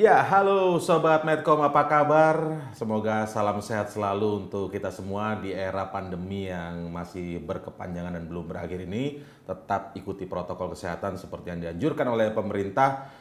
Ya, halo Sobat Medcom, apa kabar? Semoga salam sehat selalu untuk kita semua di era pandemi yang masih berkepanjangan dan belum berakhir ini. Tetap ikuti protokol kesehatan seperti yang dianjurkan oleh pemerintah.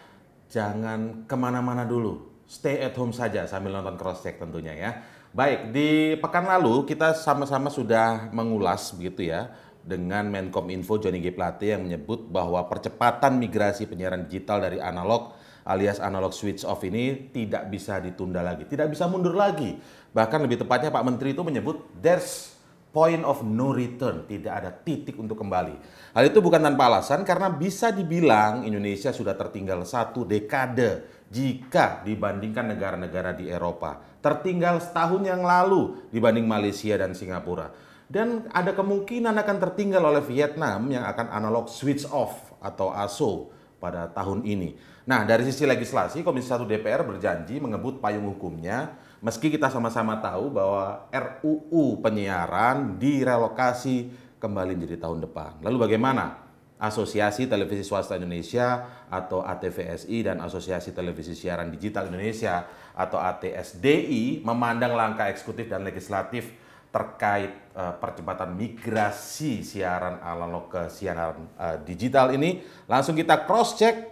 Jangan kemana-mana dulu, stay at home saja sambil nonton cross-check tentunya ya. Baik, di pekan lalu kita sama-sama sudah mengulas begitu ya dengan Menkom Info Johnny G. Plate yang menyebut bahwa percepatan migrasi penyiaran digital dari analog alias analog switch off ini tidak bisa ditunda lagi, tidak bisa mundur lagi. Bahkan lebih tepatnya Pak Menteri itu menyebut there's point of no return, tidak ada titik untuk kembali. Hal itu bukan tanpa alasan karena bisa dibilang Indonesia sudah tertinggal satu dekade jika dibandingkan negara-negara di Eropa. Tertinggal setahun yang lalu dibanding Malaysia dan Singapura. Dan ada kemungkinan akan tertinggal oleh Vietnam yang akan analog switch off atau ASO pada tahun ini. Nah, dari sisi legislasi, Komisi 1 DPR berjanji mengebut payung hukumnya meski kita sama-sama tahu bahwa RUU penyiaran direlokasi kembali menjadi tahun depan. Lalu bagaimana Asosiasi Televisi Swasta Indonesia atau ATVSI dan Asosiasi Televisi Siaran Digital Indonesia atau ATSDI memandang langkah eksekutif dan legislatif terkait uh, percepatan migrasi siaran analog ke siaran uh, digital ini. Langsung kita cross check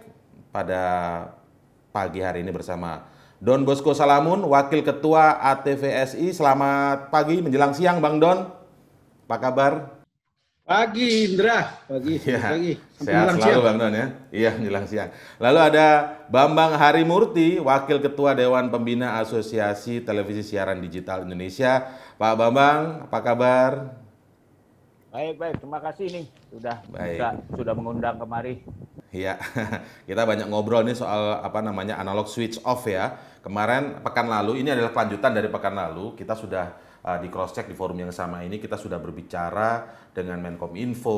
pada pagi hari ini bersama Don Bosco Salamun, Wakil Ketua ATVSI. Selamat pagi menjelang siang Bang Don. Apa kabar? Pagi Indra, pagi, ya. pagi. Sehat selalu siang. Bang Don ya. Iya, menjelang siang. Lalu ada Bambang Hari Murti Wakil Ketua Dewan Pembina Asosiasi Televisi Siaran Digital Indonesia. Pak Bambang, apa kabar? Baik, baik. Terima kasih nih sudah baik. Bisa, sudah mengundang kemari. Iya. Kita banyak ngobrol nih soal apa namanya analog switch off ya. Kemarin pekan lalu ini adalah kelanjutan dari pekan lalu kita sudah uh, di cross check di forum yang sama ini kita sudah berbicara dengan Menkom Info,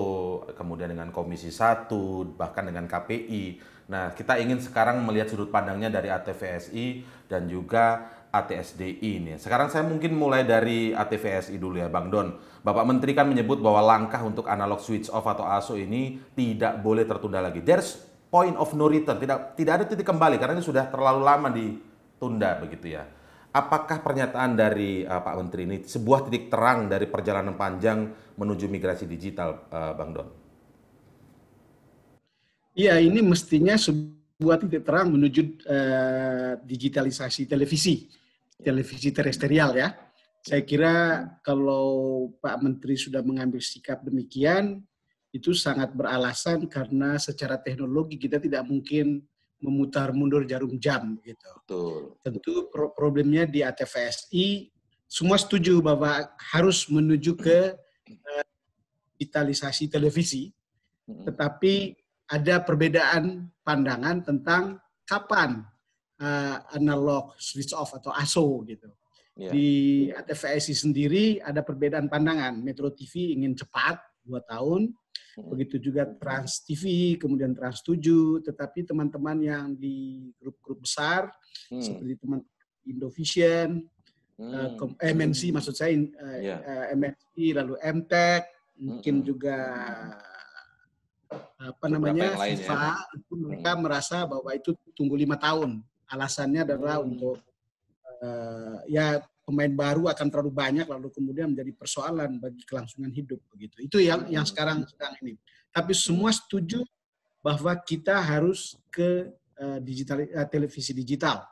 kemudian dengan Komisi 1, bahkan dengan KPI. Nah, kita ingin sekarang melihat sudut pandangnya dari ATVSI dan juga ATSDI ini. Sekarang saya mungkin mulai dari ATVSI dulu ya, Bang Don. Bapak Menteri kan menyebut bahwa langkah untuk analog switch off atau ASO ini tidak boleh tertunda lagi. There's point of no return, tidak tidak ada titik kembali karena ini sudah terlalu lama ditunda begitu ya. Apakah pernyataan dari uh, Pak Menteri ini sebuah titik terang dari perjalanan panjang menuju migrasi digital, uh, Bang Don? Iya, ini mestinya sebuah titik terang menuju uh, digitalisasi televisi, televisi terestrial ya. Saya kira kalau Pak Menteri sudah mengambil sikap demikian, itu sangat beralasan karena secara teknologi kita tidak mungkin memutar mundur jarum jam gitu. Betul. Tentu pro problemnya di ATVSI semua setuju bahwa harus menuju ke uh, digitalisasi televisi, tetapi ada perbedaan pandangan tentang kapan uh, analog switch off atau ASO gitu. Yeah. Di ATVSI sendiri ada perbedaan pandangan. Metro TV ingin cepat dua tahun, Iya. Begitu juga Trans TV, kemudian Trans 7, tetapi teman-teman yang di grup-grup besar hmm. seperti teman Indovision, hmm. uh, eh, eh, MNC hmm. maksud saya uh, eh, yeah. Iya. MNC lalu MTech, mungkin hmm. juga apa namanya ya. FIFA ya. itu mereka hmm. merasa bahwa itu tunggu lima tahun. Alasannya adalah hmm. untuk uh, ya pemain baru akan terlalu banyak lalu kemudian menjadi persoalan bagi kelangsungan hidup begitu. Itu yang yang sekarang sedang ini. Tapi semua setuju bahwa kita harus ke uh, eh, digital uh, eh, televisi digital.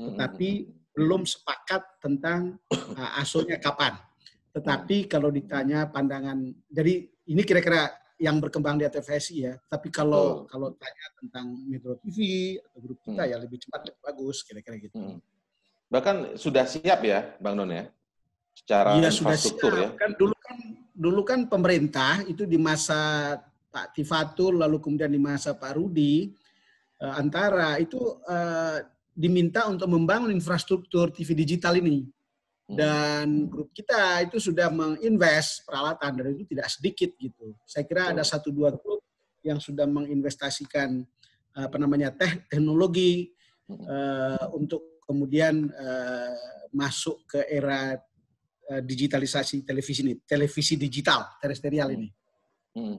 Hmm. Tetapi belum sepakat tentang uh, eh, asonya kapan. Tetapi kalau ditanya pandangan jadi ini kira-kira yang berkembang di ATVSI ya. Tapi kalau oh. kalau tanya tentang Metro TV atau grup kita hmm. ya lebih cepat lebih bagus kira-kira gitu. Hmm. Bahkan sudah siap ya, Bang Don ya? Secara ya, infrastruktur ya. Kan dulu kan dulu kan pemerintah itu di masa Pak Tifatul lalu kemudian di masa Pak Rudi eh, antara itu eh, diminta untuk membangun infrastruktur TV digital ini. Hmm. Dan grup kita itu sudah menginvest peralatan dan itu tidak sedikit gitu. Saya kira ada satu dua grup yang sudah menginvestasikan apa namanya teh teknologi uh, untuk kemudian uh, masuk ke era uh, digitalisasi televisi ini, televisi digital terestrial ini. Hmm. hmm.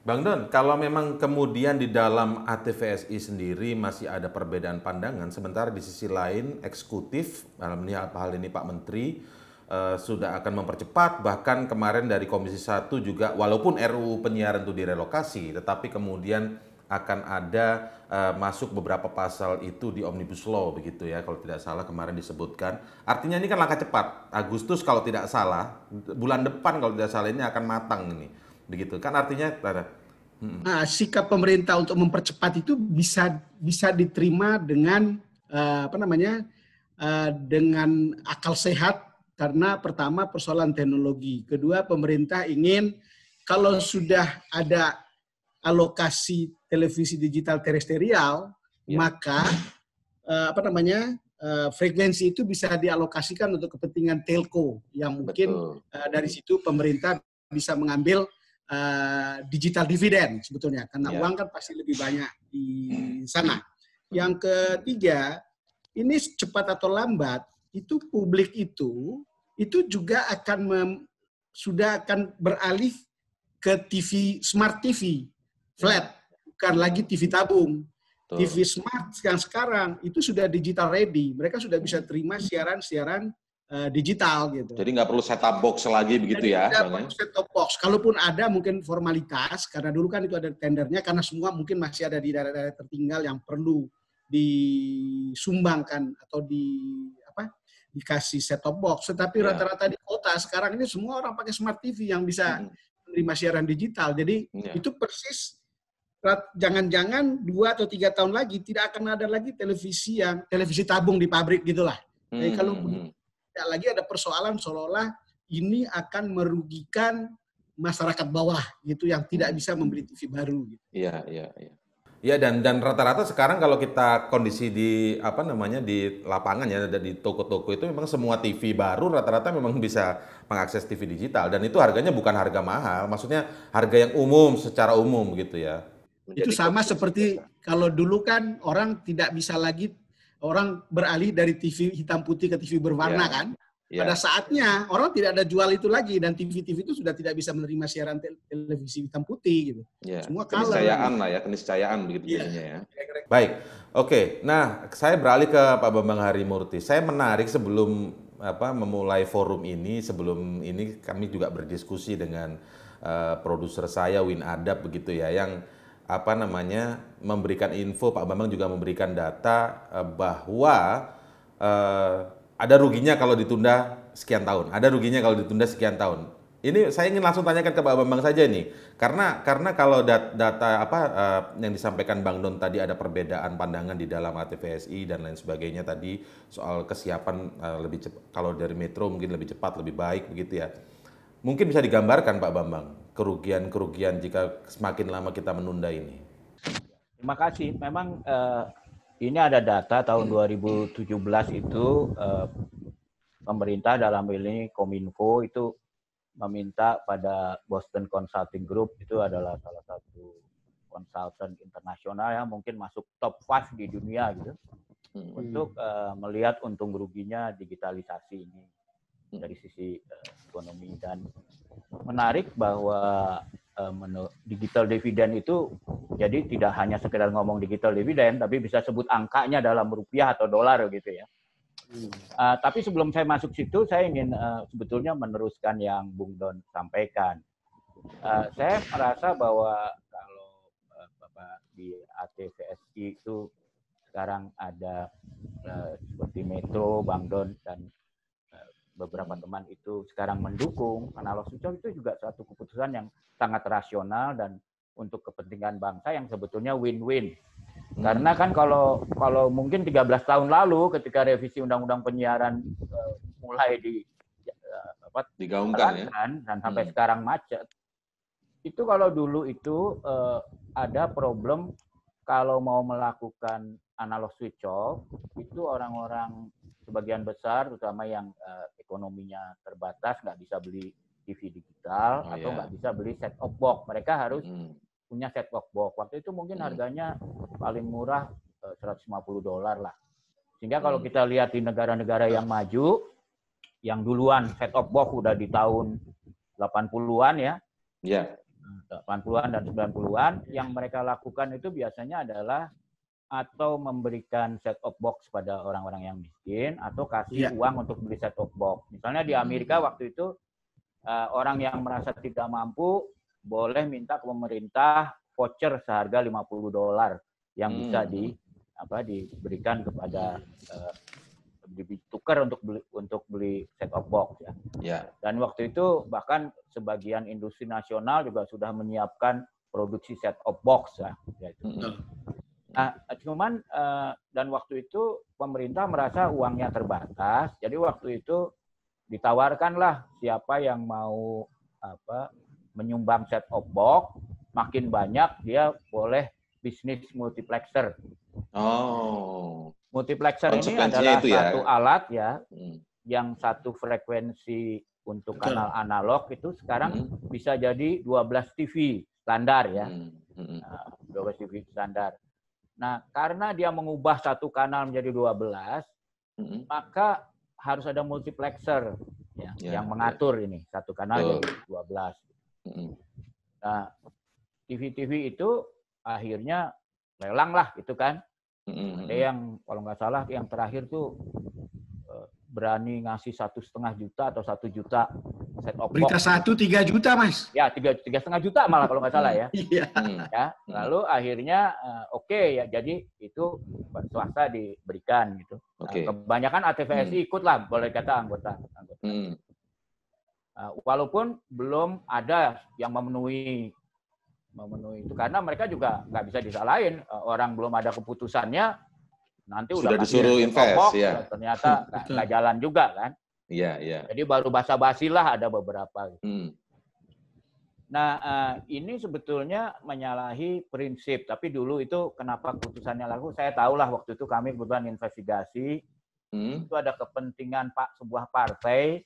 Bang Don, kalau memang kemudian di dalam ATVSI sendiri masih ada perbedaan pandangan, sementara di sisi lain eksekutif dalam hal ini Pak Menteri uh, sudah akan mempercepat, bahkan kemarin dari Komisi 1 juga walaupun RUU penyiaran itu direlokasi, tetapi kemudian akan ada uh, masuk beberapa pasal itu di omnibus law begitu ya kalau tidak salah kemarin disebutkan. Artinya ini kan langkah cepat. Agustus kalau tidak salah bulan depan kalau tidak salah ini akan matang ini. Begitu kan artinya hmm. Nah, sikap pemerintah untuk mempercepat itu bisa bisa diterima dengan uh, apa namanya? Uh, dengan akal sehat karena pertama persoalan teknologi, kedua pemerintah ingin kalau sudah ada alokasi televisi digital teresterial ya. maka uh, apa namanya uh, frekuensi itu bisa dialokasikan untuk kepentingan telco yang mungkin uh, dari situ pemerintah bisa mengambil uh, digital dividen sebetulnya karena ya. uang kan pasti lebih banyak di sana. Yang ketiga, ini cepat atau lambat itu publik itu itu juga akan mem, sudah akan beralih ke TV smart TV flat bukan lagi TV tabung. Betul. TV smart yang sekarang itu sudah digital ready. Mereka sudah bisa terima siaran-siaran uh, digital gitu. Jadi nggak perlu set up box lagi begitu Jadi ya? Tidak perlu ya? set up box. Kalaupun ada mungkin formalitas karena dulu kan itu ada tendernya karena semua mungkin masih ada di daerah-daerah tertinggal yang perlu disumbangkan atau di apa dikasih set top box. Tetapi ya. rata-rata di kota sekarang ini semua orang pakai smart TV yang bisa menerima siaran digital. Jadi ya. itu persis jangan-jangan dua atau tiga tahun lagi tidak akan ada lagi televisi yang televisi tabung di pabrik gitulah. Hmm. Jadi kalau hmm, hmm. tidak lagi ada persoalan seolah-olah ini akan merugikan masyarakat bawah gitu yang tidak bisa membeli TV baru. Gitu. Iya iya iya. Ya dan dan rata-rata sekarang kalau kita kondisi di apa namanya di lapangan ya ada di toko-toko itu memang semua TV baru rata-rata memang bisa mengakses TV digital dan itu harganya bukan harga mahal, maksudnya harga yang umum secara umum gitu ya. Menjadi itu sama seperti kita. kalau dulu kan orang tidak bisa lagi orang beralih dari TV hitam putih ke TV berwarna yeah. kan. Yeah. Pada saatnya orang tidak ada jual itu lagi dan TV-TV itu sudah tidak bisa menerima siaran televisi hitam putih gitu. Yeah. Semua kalah. Keniscayaan lah ya, keniscayaan begitu yeah. jadinya ya. Baik. Oke. Nah, saya beralih ke Pak Bambang Harimurti. Saya menarik sebelum apa memulai forum ini, sebelum ini kami juga berdiskusi dengan uh, produser saya Win Adab begitu ya yang apa namanya memberikan info Pak Bambang juga memberikan data eh, bahwa eh, ada ruginya kalau ditunda sekian tahun. Ada ruginya kalau ditunda sekian tahun. Ini saya ingin langsung tanyakan ke Pak Bambang saja nih, karena karena kalau dat, data apa eh, yang disampaikan Bang Don tadi ada perbedaan pandangan di dalam ATVSI dan lain sebagainya tadi soal kesiapan eh, lebih cepat, kalau dari Metro mungkin lebih cepat lebih baik begitu ya. Mungkin bisa digambarkan Pak Bambang kerugian-kerugian jika semakin lama kita menunda ini? Terima kasih. Memang uh, ini ada data tahun 2017 itu uh, pemerintah dalam hal ini Kominfo itu meminta pada Boston Consulting Group itu adalah salah satu konsultan internasional yang mungkin masuk top 5 di dunia gitu hmm. untuk uh, melihat untung ruginya digitalisasi ini hmm. dari sisi uh, ekonomi dan menarik bahwa eh, digital dividend itu jadi tidak hanya sekedar ngomong digital dividend tapi bisa sebut angkanya dalam rupiah atau dolar gitu ya. Uh, tapi sebelum saya masuk situ saya ingin uh, sebetulnya meneruskan yang Bung Don sampaikan. Uh, saya merasa bahwa kalau uh, Bapak di ATVSI itu sekarang ada uh, seperti Metro, Bang Don dan beberapa teman itu sekarang mendukung analog switch off itu juga satu keputusan yang sangat rasional dan untuk kepentingan bangsa yang sebetulnya win-win. Mm. Karena kan kalau kalau mungkin 13 tahun lalu ketika revisi undang-undang penyiaran eh, mulai di eh, apa digaungkan ya. dan sampai hmm. sekarang macet. Itu kalau dulu itu eh, ada problem kalau mau melakukan analog switch off itu orang-orang sebagian besar terutama yang ekonominya terbatas nggak bisa beli TV digital oh, atau iya. nggak yeah. bisa beli set top box mereka harus mm. punya set top box waktu itu mungkin mm. harganya paling murah 150 eh, dolar lah sehingga mm. kalau kita lihat di negara-negara yang maju yang duluan set top box udah di tahun 80-an ya yeah. Iya. 80-an dan 90-an yang mereka lakukan itu biasanya adalah atau memberikan set of box pada orang-orang yang miskin atau kasih yeah. uang untuk beli set of box. Misalnya di Amerika hmm. waktu itu eh, orang yang merasa tidak mampu boleh minta ke pemerintah voucher seharga 50 dolar yang hmm. bisa di apa diberikan kepada uh, ditukar untuk beli untuk beli set of box ya. Yeah. Dan waktu itu bahkan sebagian industri nasional juga sudah menyiapkan produksi set of box ya. Yaitu. Hmm. Nah, cuman eh, dan waktu itu pemerintah merasa uangnya terbatas, jadi waktu itu ditawarkanlah siapa yang mau apa menyumbang set of box makin banyak dia boleh bisnis multiplexer. Oh. Multiplexer ini adalah itu ya. satu alat ya hmm. yang satu frekuensi untuk Betul. kanal analog itu sekarang hmm. bisa jadi 12 TV standar ya. Hmm. Hmm. Nah, 12 TV standar. Nah, karena dia mengubah satu kanal menjadi 12, hmm. maka harus ada multiplexer ya, yeah, yang ya. mengatur yeah. ini satu kanal oh. jadi 12. Hmm. Nah, TV-TV itu akhirnya lelang lah itu kan. Hmm. Ada hmm. yang kalau nggak salah yang terakhir tuh eh, berani ngasih satu setengah juta atau satu juta set of Berita satu tiga juta mas? Ya tiga tiga setengah juta malah kalau nggak salah ya. Iya. Hmm. ya. Hmm. Lalu akhirnya eh, Oke ya jadi itu swasta diberikan gitu. Nah, okay. kebanyakan ATVSI hmm. ikut lah boleh kata anggota. anggota. Hmm. Uh, walaupun belum ada yang memenuhi memenuhi itu karena mereka juga nggak bisa disalahin eh, orang belum ada keputusannya nanti sudah udah disuruh invest kompok, ya. Eh, ternyata hmm. nggak jalan juga kan. Iya, yeah, iya. Yeah. Jadi baru basa-basi lah ada beberapa gitu. Hmm. Nah, eh, ini sebetulnya menyalahi prinsip, tapi dulu itu kenapa keputusannya laku, saya tahulah waktu itu kami kebetulan investigasi, hmm. itu ada kepentingan Pak sebuah partai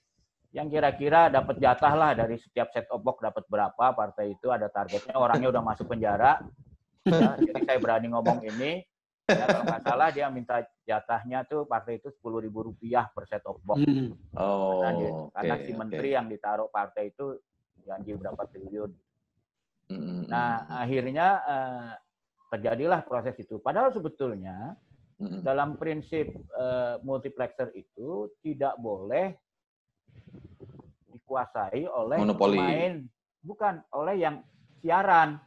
yang kira-kira dapat jatah lah dari setiap set of box dapat berapa partai itu ada targetnya orangnya udah masuk penjara ya, jadi saya berani ngomong ini ya, kalau nggak salah dia minta jatahnya tuh partai itu sepuluh ribu rupiah per set of box hmm. oh, karena, okay, karena si menteri okay. yang ditaruh partai itu janji berapa triliun. Mm-hmm. Nah akhirnya uh, terjadilah proses itu. Padahal sebetulnya dalam prinsip uh, multiplexer itu tidak boleh dikuasai oleh Monopoli. pemain, bukan oleh yang siaran.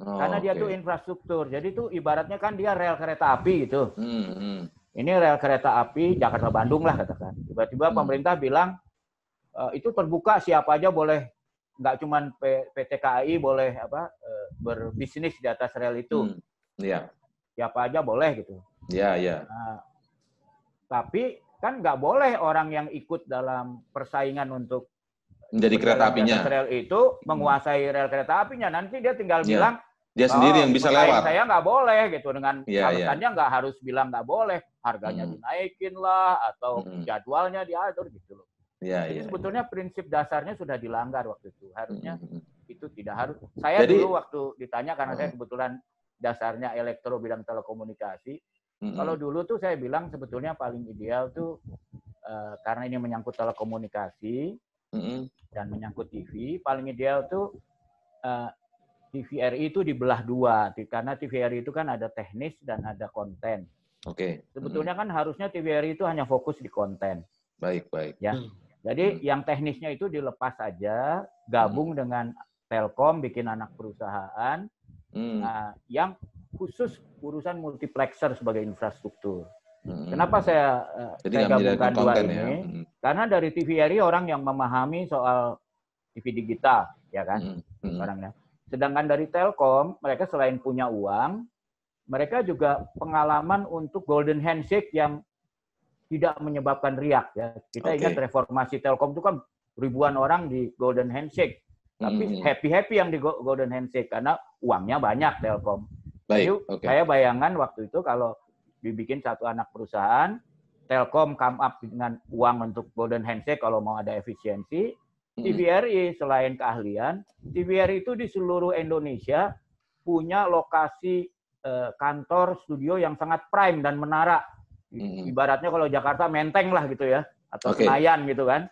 Oh, Karena dia okay. infrastruktur, jadi itu ibaratnya kan dia rel kereta api gitu. Hmm, Ini rel kereta api Jakarta Bandung lah katakan. Tiba-tiba hmm. pemerintah bilang e, itu terbuka siapa aja boleh nggak cuma PT KAI boleh apa eh, berbisnis di atas rel itu. Hmm. Iya. Siapa aja boleh gitu. Ya, iya. ya. Nah, tapi kan nggak boleh orang yang ikut dalam persaingan untuk menjadi kereta apinya. Rel itu hmm. menguasai rel kereta apinya. Nanti dia tinggal ya. bilang dia sendiri yang bisa oh, lewat. Saya nggak boleh gitu dengan ya, alasannya ya. nggak harus bilang nggak boleh, harganya hmm. dinaikin lah atau hmm. jadwalnya diatur gitu loh. Ya, Jadi ya, sebetulnya ya. prinsip dasarnya sudah dilanggar waktu itu. Harusnya hmm, hmm, hmm. itu tidak harus. Saya Jadi, dulu waktu ditanya karena hmm. saya kebetulan dasarnya elektro bidang telekomunikasi. Hmm, hmm. Kalau dulu tuh saya bilang sebetulnya paling ideal tuh uh, karena ini menyangkut telekomunikasi hmm. dan menyangkut TV, paling ideal tuh uh, eh, TVRI itu dibelah dua, karena TVRI itu kan ada teknis dan ada konten. Oke. Okay. Sebetulnya hmm. kan harusnya TVRI itu hanya fokus di konten. Baik, baik. Ya. Jadi hmm. yang teknisnya itu dilepas aja, hmm. gabung hmm. dengan Telkom bikin anak perusahaan hmm. uh, yang khusus urusan multiplexer sebagai infrastruktur. Hmm. Kenapa saya uh, saya gabungkan dua ya? ini? Hmm. Karena dari TVRI orang yang memahami soal TV digital, ya kan? Hmm. Hmm. Orangnya. Sedangkan dari Telkom, mereka selain punya uang, mereka juga pengalaman untuk golden handshake yang tidak menyebabkan riak ya. Kita okay. ingat reformasi Telkom itu kan ribuan orang di golden handshake. Tapi hmm. happy-happy hmm. yang di golden handshake karena uangnya banyak Telkom. Baik, Jadi, okay. saya bayangan waktu itu kalau dibikin satu anak perusahaan, Telkom come up dengan uang untuk golden handshake kalau mau ada efisiensi. Hmm. TVRI selain keahlian, TVRI itu di seluruh Indonesia punya lokasi eh, kantor studio yang sangat prime dan menara Ibaratnya kalau Jakarta menteng lah gitu ya atau okay. Senayan gitu kan.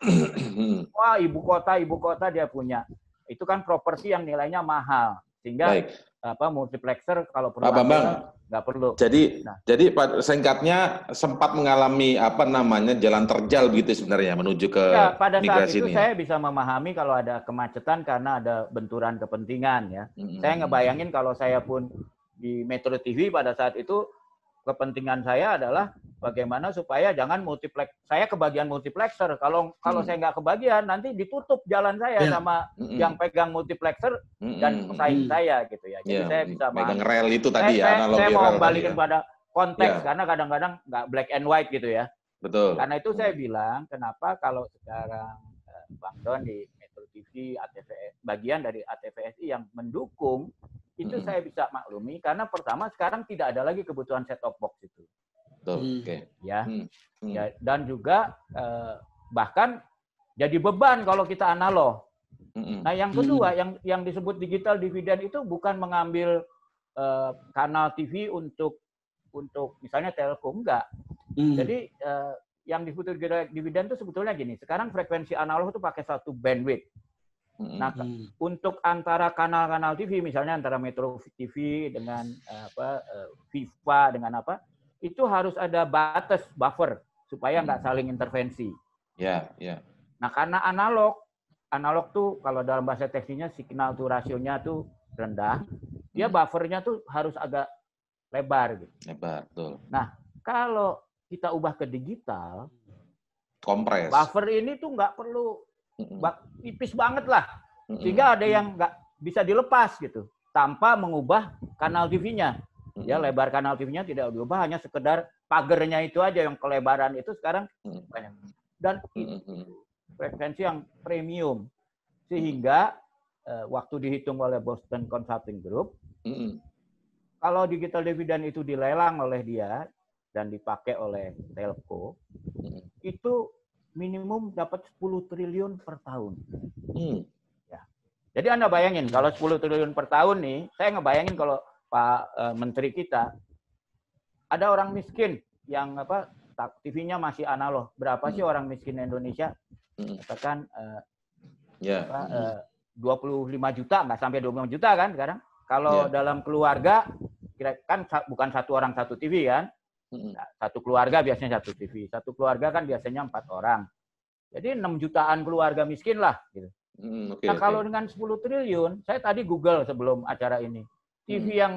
Wah, ibu kota, ibu kota dia punya. Itu kan properti yang nilainya mahal. Sehingga Baik. apa multiplexer kalau perlu Pak Bambang nggak perlu. Jadi nah. jadi singkatnya sempat mengalami apa namanya jalan terjal gitu sebenarnya menuju ke ya, pada saat itu ini. Ya? saya bisa memahami kalau ada kemacetan karena ada benturan kepentingan ya. -hmm. Saya ngebayangin kalau saya pun di Metro TV pada saat itu kepentingan saya adalah bagaimana supaya jangan multiplex saya kebagian multiplexer kalau kalau hmm. saya nggak kebagian nanti ditutup jalan saya yeah. sama hmm. yang pegang multiplexer hmm. dan pesaing hmm. saya gitu ya jadi yeah. saya bisa megang rel itu tadi saya, ya analogi saya mau balikin ya. pada konteks yeah. karena kadang-kadang nggak black and white gitu ya betul karena itu saya hmm. bilang kenapa kalau sekarang eh, bang don di Metro TV ATVS bagian dari ATVSI yang mendukung itu hmm. saya bisa maklumi karena pertama sekarang tidak ada lagi kebutuhan set top box itu. Mm. Oke. Okay. Ya. Hmm. Hmm. ya. Dan juga eh, bahkan jadi beban kalau kita analog. Hmm. Nah, yang kedua hmm. yang yang disebut digital dividen itu bukan mengambil eh, kanal TV untuk untuk misalnya Telkom enggak. Hmm. Jadi eh, yang disebut dividen itu sebetulnya gini, sekarang frekuensi analog itu pakai satu bandwidth. Nah, hmm. untuk antara kanal-kanal TV misalnya antara Metro TV dengan eh, apa FIFA eh, dengan apa itu harus ada batas buffer supaya nggak hmm. saling intervensi. Ya, yeah, ya. Yeah. Nah, karena analog analog tuh kalau dalam bahasa teknisnya signal tuh rasionya tuh rendah, hmm. dia buffernya tuh harus agak lebar gitu. Lebar, betul. Nah, kalau kita ubah ke digital, kompres. Buffer ini tuh nggak perlu tipis banget lah sehingga ada yang nggak bisa dilepas gitu tanpa mengubah kanal TV-nya ya lebar kanal TV-nya tidak diubah hanya sekedar pagernya itu aja yang kelebaran itu sekarang banyak dan frekuensi yang premium sehingga eh, waktu dihitung oleh Boston Consulting Group kalau digital dividend itu dilelang oleh dia dan dipakai oleh telco itu minimum dapat 10 triliun per tahun. Hmm. Ya. Jadi Anda bayangin kalau 10 triliun per tahun nih, saya ngebayangin kalau Pak e, Menteri kita ada orang miskin yang apa TV-nya masih analog. Berapa hmm. sih orang miskin Indonesia? Hmm. Katakan e, yeah. apa, e, 25 hmm. juta, nggak sampai 25 juta kan sekarang? Kalau yeah. dalam keluarga, kira kan bukan satu orang satu TV kan? Nah, satu keluarga biasanya satu TV. Satu keluarga kan biasanya empat orang. Jadi enam jutaan keluarga miskin lah. Gitu. Hmm, okay, nah okay. kalau dengan 10 triliun, saya tadi Google sebelum acara ini. TV hmm. yang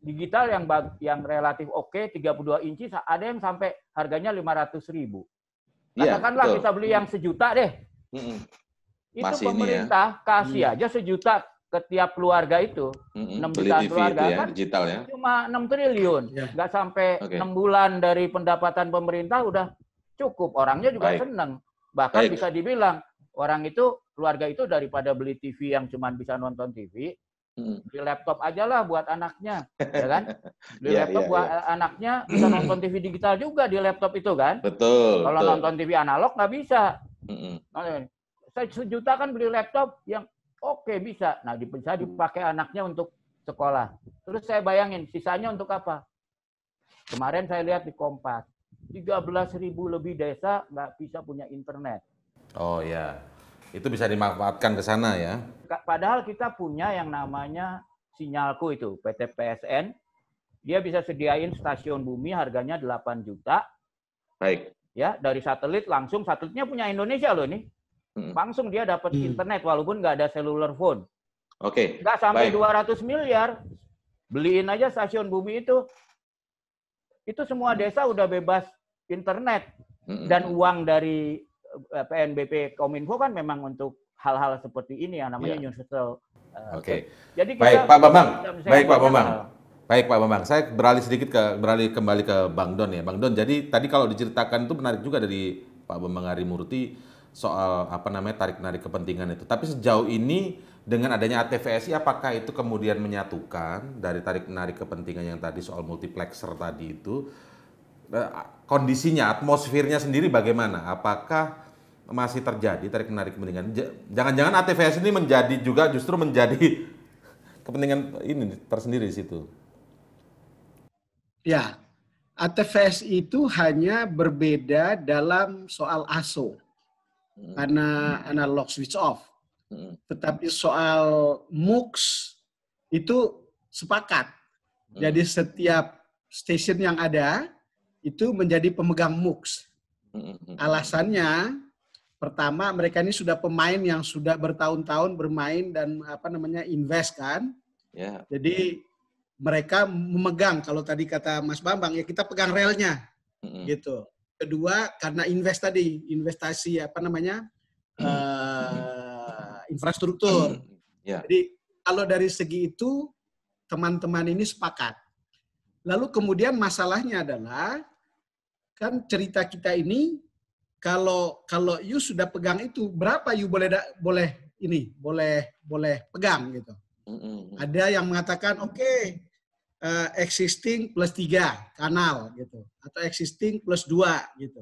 digital yang yang relatif oke, okay, 32 inci, ada yang sampai harganya lima ratus ribu. Iya, Katakanlah yeah, kita beli mm. yang sejuta deh. Hmm. Itu Masih ya. pemerintah ya. kasih hmm. aja sejuta ke tiap keluarga itu mm-hmm. juta keluarga ya, kan digital ya. cuma 6 triliun yeah. nggak sampai okay. bulan dari pendapatan pemerintah udah cukup orangnya juga Baik. seneng bahkan Baik. bisa dibilang orang itu keluarga itu daripada beli TV yang cuma bisa nonton TV mm. di laptop aja lah buat anaknya ya kan di yeah, laptop yeah, buat yeah. anaknya bisa nonton TV digital juga di laptop itu kan betul kalau nonton TV analog nggak bisa mm saya sejuta kan beli laptop yang Oke, bisa. Nah, bisa dipakai anaknya untuk sekolah. Terus saya bayangin, sisanya untuk apa? Kemarin saya lihat di Kompas, ribu lebih desa nggak bisa punya internet. Oh ya, itu bisa dimanfaatkan ke sana ya. Padahal kita punya yang namanya sinyalku itu, PT PSN. Dia bisa sediain stasiun bumi harganya 8 juta. Baik. Ya, dari satelit langsung satelitnya punya Indonesia loh ini hmm. langsung dia dapat hmm. internet walaupun nggak ada seluler phone. Oke. Okay. Nggak sampai Baik. 200 miliar, beliin aja stasiun bumi itu. Itu semua hmm. desa udah bebas internet hmm. dan uang dari PNBP eh, Kominfo kan memang untuk hal-hal seperti ini yang namanya yeah. Iya. universal. Eh, Oke. Okay. Jadi kita, Baik Pak Bambang. Baik Pak Bambang. Baik Pak Bambang, saya beralih sedikit ke beralih kembali ke Bang Don ya. Bang Don, jadi tadi kalau diceritakan itu menarik juga dari Pak Bambang Ari Murti soal apa namanya tarik-narik kepentingan itu. Tapi sejauh ini dengan adanya ATVSI apakah itu kemudian menyatukan dari tarik-narik kepentingan yang tadi soal multiplexer tadi itu eh, kondisinya, atmosfernya sendiri bagaimana? Apakah masih terjadi tarik-menarik kepentingan? Jangan-jangan ATVSI ini menjadi juga justru menjadi kepentingan ini tersendiri di situ. Ya, ATVSI itu hanya berbeda dalam soal ASO. Hmm. karena analog switch off. Hmm. Tetapi soal MOOCs itu sepakat. Hmm. Jadi setiap stasiun yang ada itu menjadi pemegang MOOCs. Alasannya pertama mereka ini sudah pemain yang sudah bertahun-tahun bermain dan apa namanya invest kan. Ya. Jadi mereka memegang kalau tadi kata Mas Bambang ya kita pegang relnya gitu kedua karena invest tadi investasi apa namanya uh, infrastruktur hmm, yeah. jadi kalau dari segi itu teman-teman ini sepakat lalu kemudian masalahnya adalah kan cerita kita ini kalau kalau you sudah pegang itu berapa you boleh da, boleh ini boleh boleh pegang gitu mm -hmm. ada yang mengatakan oke okay, uh, existing plus tiga kanal gitu atau existing plus dua gitu.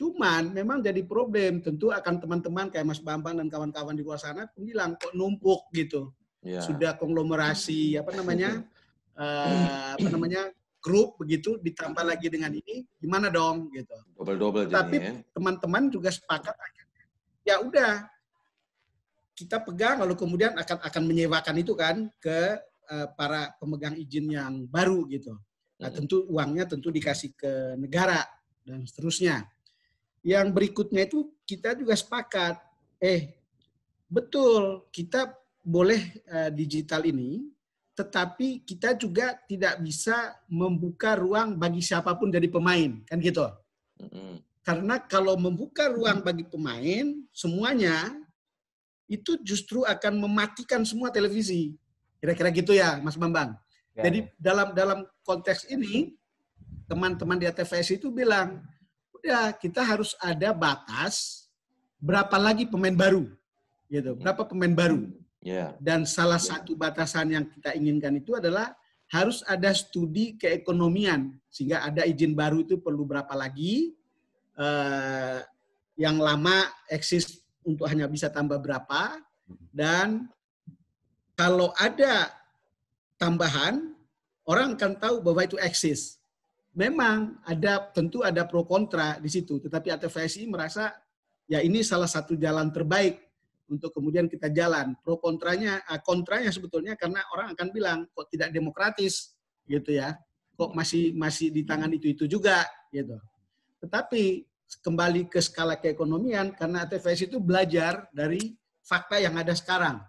Cuman memang jadi problem tentu akan teman-teman kayak Mas Bambang dan kawan-kawan di luar sana bilang kok numpuk gitu. yeah. Sudah konglomerasi apa namanya? uh, apa namanya? grup begitu ditambah lagi dengan ini gimana dong gitu. Double-double Tapi teman ya. teman-teman juga sepakat ya udah kita pegang lalu kemudian akan akan menyewakan itu kan ke Eh, para pemegang izin yang baru gitu. Nah, tentu uangnya tentu dikasih ke negara dan seterusnya. Yang berikutnya itu kita juga sepakat, eh betul kita boleh uh, digital ini, tetapi kita juga tidak bisa membuka ruang bagi siapapun dari pemain, kan gitu. Karena kalau membuka ruang bagi pemain semuanya itu justru akan mematikan semua televisi. Kira-kira gitu ya, Mas Bambang. Ya, Jadi ya. dalam dalam konteks ini teman-teman di ATVS itu bilang, udah kita harus ada batas berapa lagi pemain baru, gitu. Berapa pemain baru? Ya. Dan salah ya. satu batasan yang kita inginkan itu adalah harus ada studi keekonomian sehingga ada izin baru itu perlu berapa lagi, uh, yang lama eksis untuk hanya bisa tambah berapa dan kalau ada tambahan, orang akan tahu bahwa itu eksis. Memang ada tentu ada pro kontra di situ, tetapi ATVSI merasa ya ini salah satu jalan terbaik untuk kemudian kita jalan. Pro kontranya eh, kontranya sebetulnya karena orang akan bilang kok tidak demokratis gitu ya. Kok masih masih di tangan itu-itu juga gitu. Tetapi kembali ke skala keekonomian karena ATVSI itu belajar dari fakta yang ada sekarang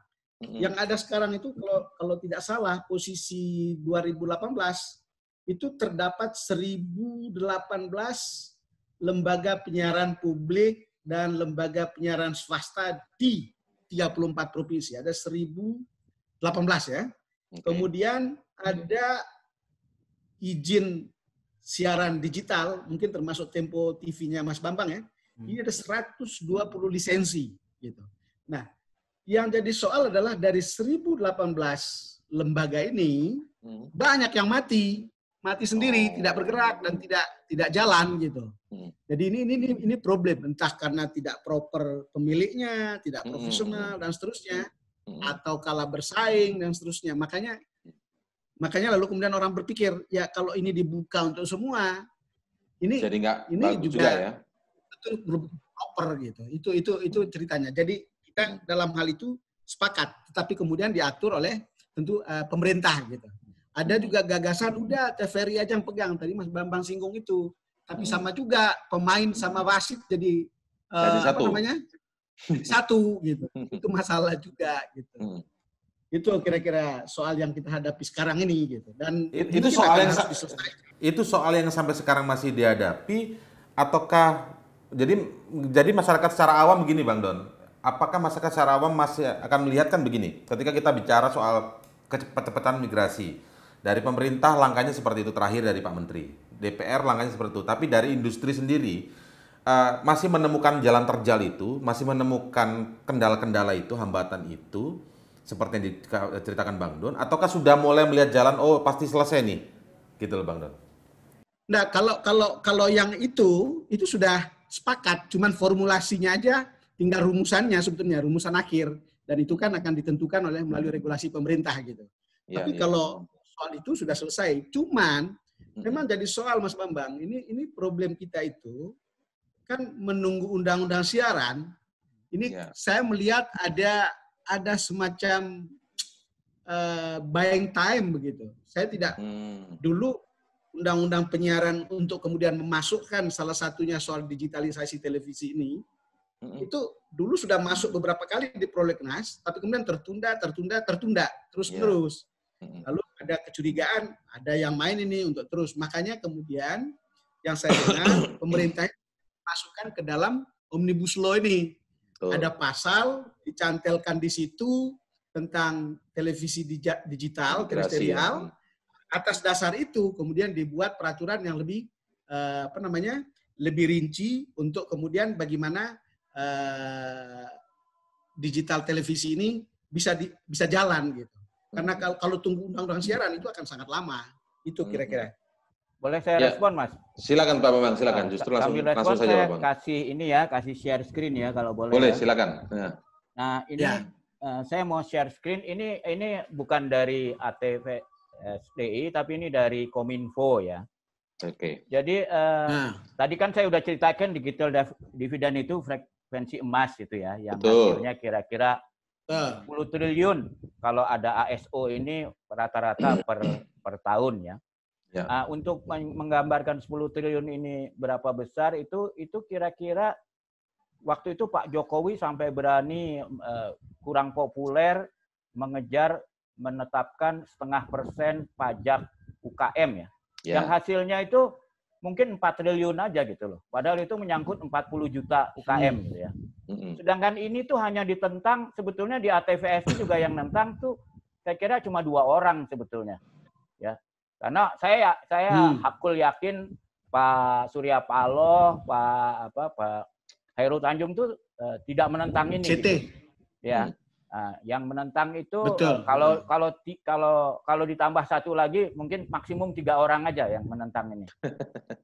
yang ada sekarang itu kalau kalau tidak salah posisi 2018 itu terdapat 1018 lembaga penyiaran publik dan lembaga penyiaran swasta di 34 provinsi. Ada 1018 ya. Okay. Kemudian ada izin siaran digital, mungkin termasuk Tempo TV-nya Mas Bambang ya. Hmm. Ini ada 120 lisensi gitu. Nah, yang jadi soal adalah dari 1018 lembaga ini hmm. banyak yang mati, mati sendiri, oh. tidak bergerak dan tidak tidak jalan gitu. Hmm. Jadi ini ini ini problem entah karena tidak proper pemiliknya, tidak hmm. profesional hmm. dan seterusnya hmm. atau kalah bersaing dan seterusnya. Makanya makanya lalu kemudian orang berpikir ya kalau ini dibuka untuk semua ini Jadi ini juga, juga ya. Itu proper gitu. Itu itu itu ceritanya. Jadi kita dalam hal itu sepakat, tetapi kemudian diatur oleh tentu uh, pemerintah gitu. Ada juga gagasan udah TVRI aja yang pegang. Tadi Mas Bambang singgung itu, tapi sama juga pemain sama wasit jadi uh, jadi satu. apa namanya satu gitu. Itu masalah juga gitu. Hmm. Itu kira-kira soal yang kita hadapi sekarang ini gitu. Dan itu, itu soal yang itu soal yang sampai sekarang masih dihadapi ataukah jadi jadi masyarakat secara awam begini Bang Don apakah masyarakat secara awam masih akan melihatkan begini? Ketika kita bicara soal kecepatan migrasi dari pemerintah langkahnya seperti itu terakhir dari Pak Menteri, DPR langkahnya seperti itu, tapi dari industri sendiri uh, masih menemukan jalan terjal itu, masih menemukan kendala-kendala itu, hambatan itu, seperti yang diceritakan Bang Don, ataukah sudah mulai melihat jalan, oh pasti selesai nih, gitu loh Bang Don? Nah kalau kalau kalau yang itu itu sudah sepakat, cuman formulasinya aja tinggal rumusannya sebetulnya rumusan akhir dan itu kan akan ditentukan oleh melalui regulasi pemerintah gitu. Ya, Tapi ya. kalau soal itu sudah selesai. Cuman memang jadi soal Mas Bambang, ini ini problem kita itu kan menunggu undang-undang siaran. Ini ya. saya melihat ada ada semacam uh, buying time begitu. Saya tidak hmm. dulu undang-undang penyiaran untuk kemudian memasukkan salah satunya soal digitalisasi televisi ini hmm Itu dulu sudah masuk beberapa kali di prolegnas, tapi kemudian tertunda, tertunda, tertunda terus-terus. Yeah. Iya. Mm-hmm. Lalu ada kecurigaan, ada yang main ini untuk terus. Makanya kemudian yang saya dengar pemerintah masukkan ke dalam omnibus law ini. Oh. Ada pasal dicantelkan di situ tentang televisi digital, terestrial. Ya. Atas dasar itu kemudian dibuat peraturan yang lebih eh, apa namanya? lebih rinci untuk kemudian bagaimana uh, digital televisi ini bisa di, bisa jalan gitu. Karena hmm. kalau, kalau tunggu undang-undang siaran itu akan sangat lama. Itu hmm. kira-kira. Boleh saya ya. respon, Mas? Silakan Pak Bambang, silakan. Justru langsung respon, langsung saja, Pak Kasih ini ya, kasih share screen ya kalau boleh. Boleh, ya. silakan. Ya. Nah, ini ya. uh, saya mau share screen. Ini ini bukan dari ATV eh, SDI tapi ini dari Kominfo ya. Oke. Okay. Jadi uh, nah. tadi kan saya sudah ceritakan digital dividen itu pensi emas gitu ya yang hasilnya kira-kira 10 triliun kalau ada ASO ini rata-rata hmm. per per tahun ya. ya. Uh, untuk menggambarkan 10 triliun ini berapa besar itu itu kira-kira waktu itu Pak Jokowi sampai berani uh, kurang populer mengejar menetapkan setengah persen pajak UKM ya. ya. Yang hasilnya itu mungkin 4 triliun aja gitu loh. Padahal itu menyangkut 40 hmm. juta UKM gitu ya. Hmm. Hmm. Sedangkan ini tuh hanya ditentang sebetulnya di ATVS juga yang nentang tuh saya kira cuma dua orang sebetulnya. Ya. Karena saya ya, saya hakul yakin Pak Surya Paloh, Pak apa Pak Hairul Tanjung tuh uh, tidak menentang ini. CT. Gitu. Ya. Nah, yang menentang itu Betul. kalau kalau kalau kalau ditambah satu lagi mungkin maksimum tiga orang aja yang menentang ini.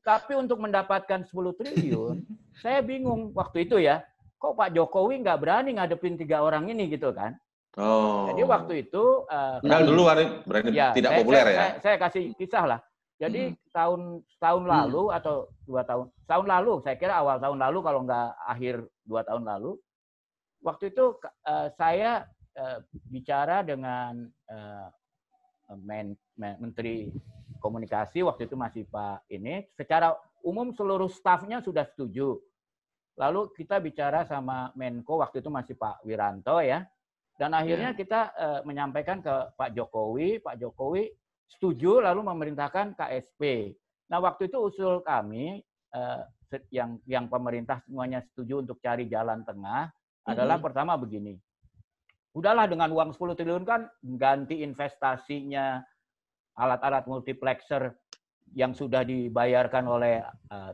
Tapi untuk mendapatkan 10 triliun, saya bingung waktu itu ya, kok Pak Jokowi nggak berani ngadepin tiga orang ini gitu kan? Oh. Jadi waktu itu uh, eh, dulu hari eh, berani ya, tidak saya, populer saya, ya. Saya, saya kasih kisah lah. Jadi hmm. tahun tahun mm. lalu hmm. atau dua tahun tahun lalu, saya kira awal tahun lalu kalau nggak akhir dua tahun lalu, waktu itu uh, saya uh, bicara dengan uh, men, men, menteri komunikasi waktu itu masih Pak ini secara umum seluruh stafnya sudah setuju. Lalu kita bicara sama Menko waktu itu masih Pak Wiranto ya. Dan akhirnya ya. kita uh, menyampaikan ke Pak Jokowi, Pak Jokowi setuju lalu memerintahkan KSP. Nah, waktu itu usul kami uh, yang yang pemerintah semuanya setuju untuk cari jalan tengah adalah hmm. pertama begini. Udahlah dengan uang 10 triliun kan ganti investasinya alat-alat multiplexer yang sudah dibayarkan oleh uh,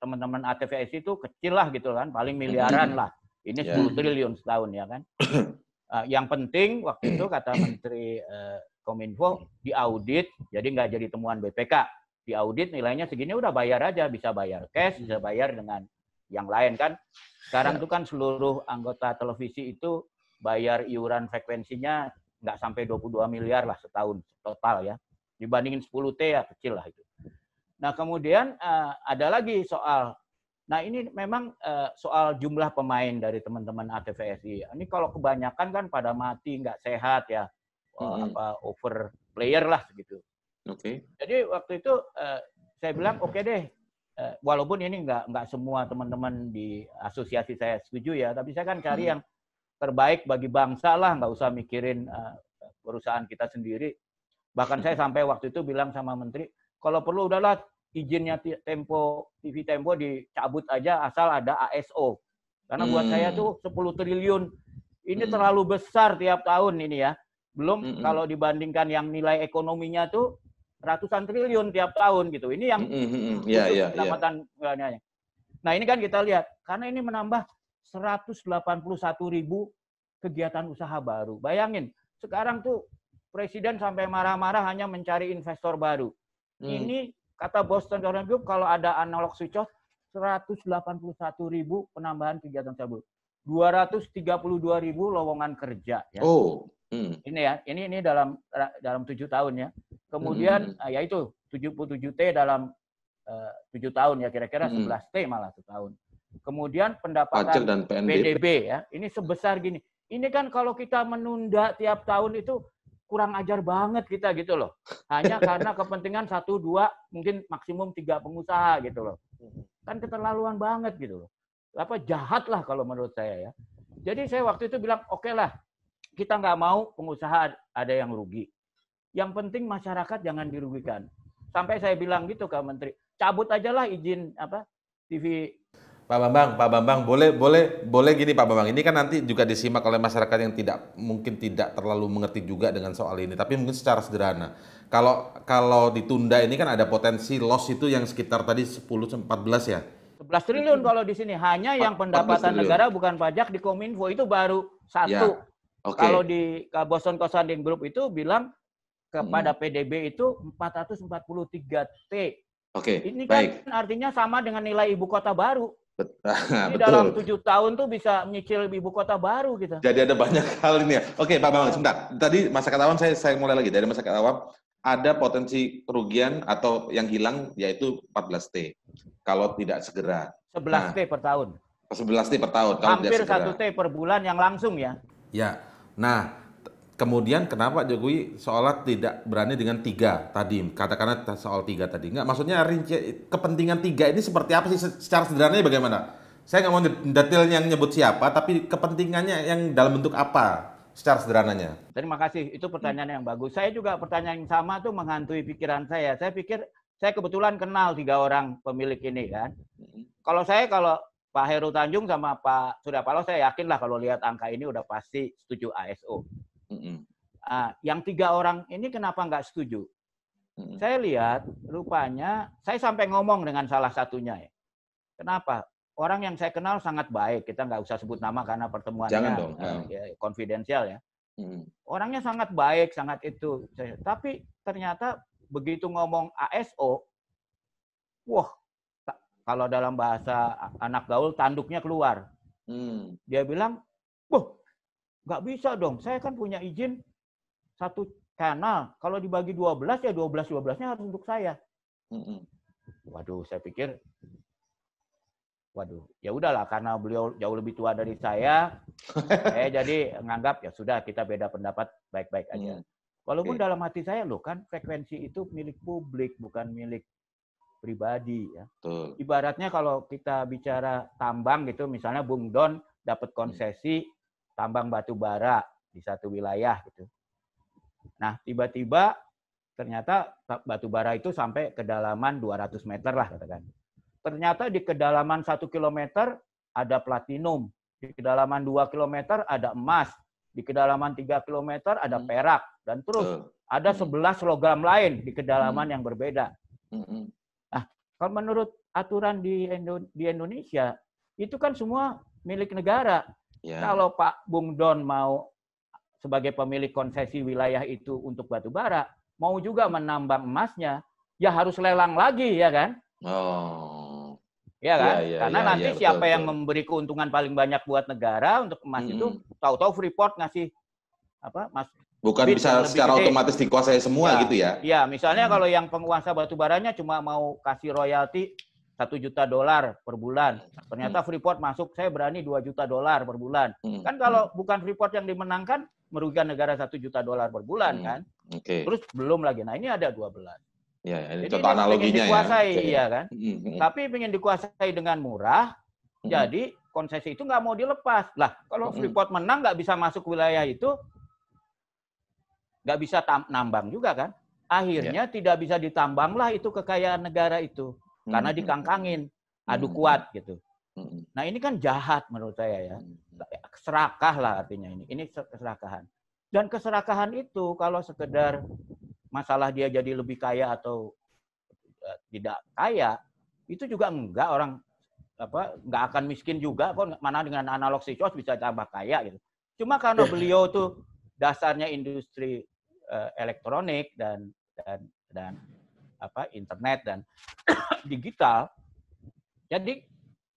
teman-teman ATVS itu kecil lah gitu kan, paling miliaran lah. Ini 10 ya, yeah. triliun setahun ya kan. Uh, yang penting waktu itu kata Menteri uh, Kominfo diaudit, jadi nggak jadi temuan BPK. Diaudit nilainya segini udah bayar aja, bisa bayar cash, bisa mm-hmm. bayar dengan yang lain kan. Sekarang itu ya. kan seluruh anggota televisi itu bayar iuran frekuensinya nggak sampai 22 miliar lah setahun total ya. Dibandingin 10 T ya kecil lah itu. Nah kemudian eh, ada lagi soal, nah ini memang eh, soal jumlah pemain dari teman-teman ATVSI. Ini kalau kebanyakan kan pada mati nggak sehat ya, hmm. apa over player lah segitu Oke. Okay. Jadi waktu itu eh, saya bilang oke okay deh Eh, walaupun ini nggak nggak semua teman-teman di asosiasi saya setuju ya, tapi saya kan cari hmm. yang terbaik bagi bangsa lah, nggak usah mikirin eh, perusahaan kita sendiri. Bahkan saya hmm. sampai waktu itu bilang sama menteri, kalau perlu udahlah izinnya Tempo TV Tempo dicabut aja asal ada ASO. Karena hmm. buat saya hmm. tuh 10 triliun ini hmm. terlalu besar tiap tahun ini ya. Belum hmm. kalau dibandingkan yang nilai ekonominya tuh ratusan triliun tiap tahun gitu. Ini yang mm-hmm. yeah, yeah, pendapatan yeah. Nah, ini kan kita lihat karena ini menambah 181 ribu kegiatan usaha baru. Bayangin, sekarang tuh presiden sampai marah-marah hanya mencari investor baru. Mm. Ini kata Boston Journal Group kalau ada analog switch off 181 ribu penambahan kegiatan usaha baru. 232 ribu lowongan kerja. Ya. Oh. Hmm. Ini ya, ini ini dalam dalam tujuh tahun ya. Kemudian hmm. Ah, yaitu 77T dalam eh, tujuh tahun ya kira-kira 11T hmm. malah setahun. Kemudian pendapatan Pajak dan PNB. PDB ya. Ini sebesar gini. Ini kan kalau kita menunda tiap tahun itu kurang ajar banget kita gitu loh. Hanya karena kepentingan satu dua mungkin maksimum tiga pengusaha gitu loh. Kan keterlaluan banget gitu loh. Apa jahat lah kalau menurut saya ya. Jadi saya waktu itu bilang oke okay lah kita nggak mau pengusaha ada yang rugi. Yang penting masyarakat jangan dirugikan. Sampai saya bilang gitu ke Menteri, cabut aja lah izin apa TV Pak Bambang, Pak Bambang, boleh boleh boleh gini Pak Bambang. Ini kan nanti juga disimak oleh masyarakat yang tidak mungkin tidak terlalu mengerti juga dengan soal ini, tapi mungkin secara sederhana. Kalau kalau ditunda ini kan ada potensi loss itu yang sekitar tadi 10 14 ya. 11 triliun kalau di sini hanya yang pendapatan negara bukan pajak di Kominfo itu baru satu. Ya. Okay. Kalau di Boston Consulting Group itu bilang kepada PDB itu 443 T. Oke. Ini kan baik. kan artinya sama dengan nilai ibu kota baru. Ah, betul. Di dalam tujuh tahun tuh bisa menyicil ibu kota baru gitu. Jadi ada banyak hal ini ya. Oke, Pak Bang, sebentar. Tadi masa awam saya saya mulai lagi dari masa awam ada potensi kerugian atau yang hilang yaitu 14 T kalau tidak segera. 11 nah, T per tahun. 11 T per tahun. Hampir 1 T per bulan yang langsung ya. Ya. Nah, kemudian kenapa Jokowi seolah tidak berani dengan tiga tadi katakanlah soal tiga tadi nggak maksudnya rinci kepentingan tiga ini seperti apa sih secara sederhananya bagaimana saya nggak mau detailnya yang nyebut siapa tapi kepentingannya yang dalam bentuk apa secara sederhananya terima kasih itu pertanyaan yang bagus saya juga pertanyaan yang sama tuh menghantui pikiran saya saya pikir saya kebetulan kenal tiga orang pemilik ini kan kalau saya kalau Pak Heru Tanjung sama Pak Surya Paloh saya yakin lah kalau lihat angka ini udah pasti setuju ASO mm hmm Ah, yang tiga orang ini kenapa nggak setuju? mm hmm Saya lihat rupanya saya sampai ngomong dengan salah satunya ya. Kenapa? Orang yang saya kenal sangat baik. Kita nggak usah sebut nama karena pertemuannya Jangan dong. Eh, ah. ya, konfidensial ya. Mm. Orangnya sangat baik, sangat itu. Tapi ternyata begitu ngomong ASO, wah kalau dalam bahasa anak gaul tanduknya keluar. Mm. Dia bilang, "Wah, Nggak bisa dong, saya kan punya izin satu kanal. Kalau dibagi 12, ya 12, 12-nya harus untuk saya. Waduh, saya pikir, waduh, ya udahlah karena beliau jauh lebih tua dari saya, saya jadi nganggap ya sudah kita beda pendapat baik-baik aja. Walaupun dalam hati saya loh kan frekuensi itu milik publik bukan milik pribadi ya. Ibaratnya kalau kita bicara tambang gitu misalnya Bung Don dapat konsesi tambang batu bara di satu wilayah gitu. Nah, tiba-tiba ternyata batu bara itu sampai kedalaman 200 meter lah katakan. Ternyata di kedalaman 1 kilometer ada platinum, di kedalaman 2 kilometer ada emas, di kedalaman 3 kilometer ada hmm. perak, dan terus ada 11 hmm. logam lain di kedalaman hmm. yang berbeda. Nah, kalau menurut aturan di Indonesia, itu kan semua milik negara. Ya. Kalau Pak Bung Don mau sebagai pemilik konsesi wilayah itu untuk batu bara, mau juga menambah emasnya, ya harus lelang lagi ya kan? Oh. Ya kan? Ya, ya, Karena ya, nanti ya, siapa betul, yang betul. memberi keuntungan paling banyak buat negara untuk emas hmm. itu, tahu-tahu Freeport ngasih apa? Mas Bukan bisa secara gede. otomatis dikuasai semua ya, gitu ya? Ya, misalnya hmm. kalau yang penguasa batu baranya cuma mau kasih royalti satu juta dolar per bulan. Ternyata hmm. Freeport masuk, saya berani dua juta dolar per bulan. Hmm. Kan kalau hmm. bukan Freeport yang dimenangkan, merugikan negara satu juta dolar per bulan kan. Okay. Terus belum lagi. Nah ini ada dua belas. Iya, iya. Ya, ini jadi ini analoginya dikuasai, ya. Okay. kan. Tapi ingin dikuasai dengan murah, jadi konsesi itu nggak mau dilepas. Lah kalau Freeport menang nggak bisa masuk wilayah itu, nggak bisa nambang juga kan. Akhirnya ya. tidak bisa ditambang lah itu kekayaan negara itu karena hmm. dikangkangin hmm. adu kuat gitu. Hmm. Nah ini kan jahat menurut saya ya. Serakah lah artinya ini. Ini keserakahan. Dan keserakahan itu kalau sekedar masalah dia jadi lebih kaya atau e, tidak kaya, itu juga enggak orang apa nggak akan miskin juga kok mana dengan analog si Cos bisa tambah kaya gitu. Cuma karena beliau tuh dasarnya industri uh, elektronik dan dan dan apa internet dan digital. Jadi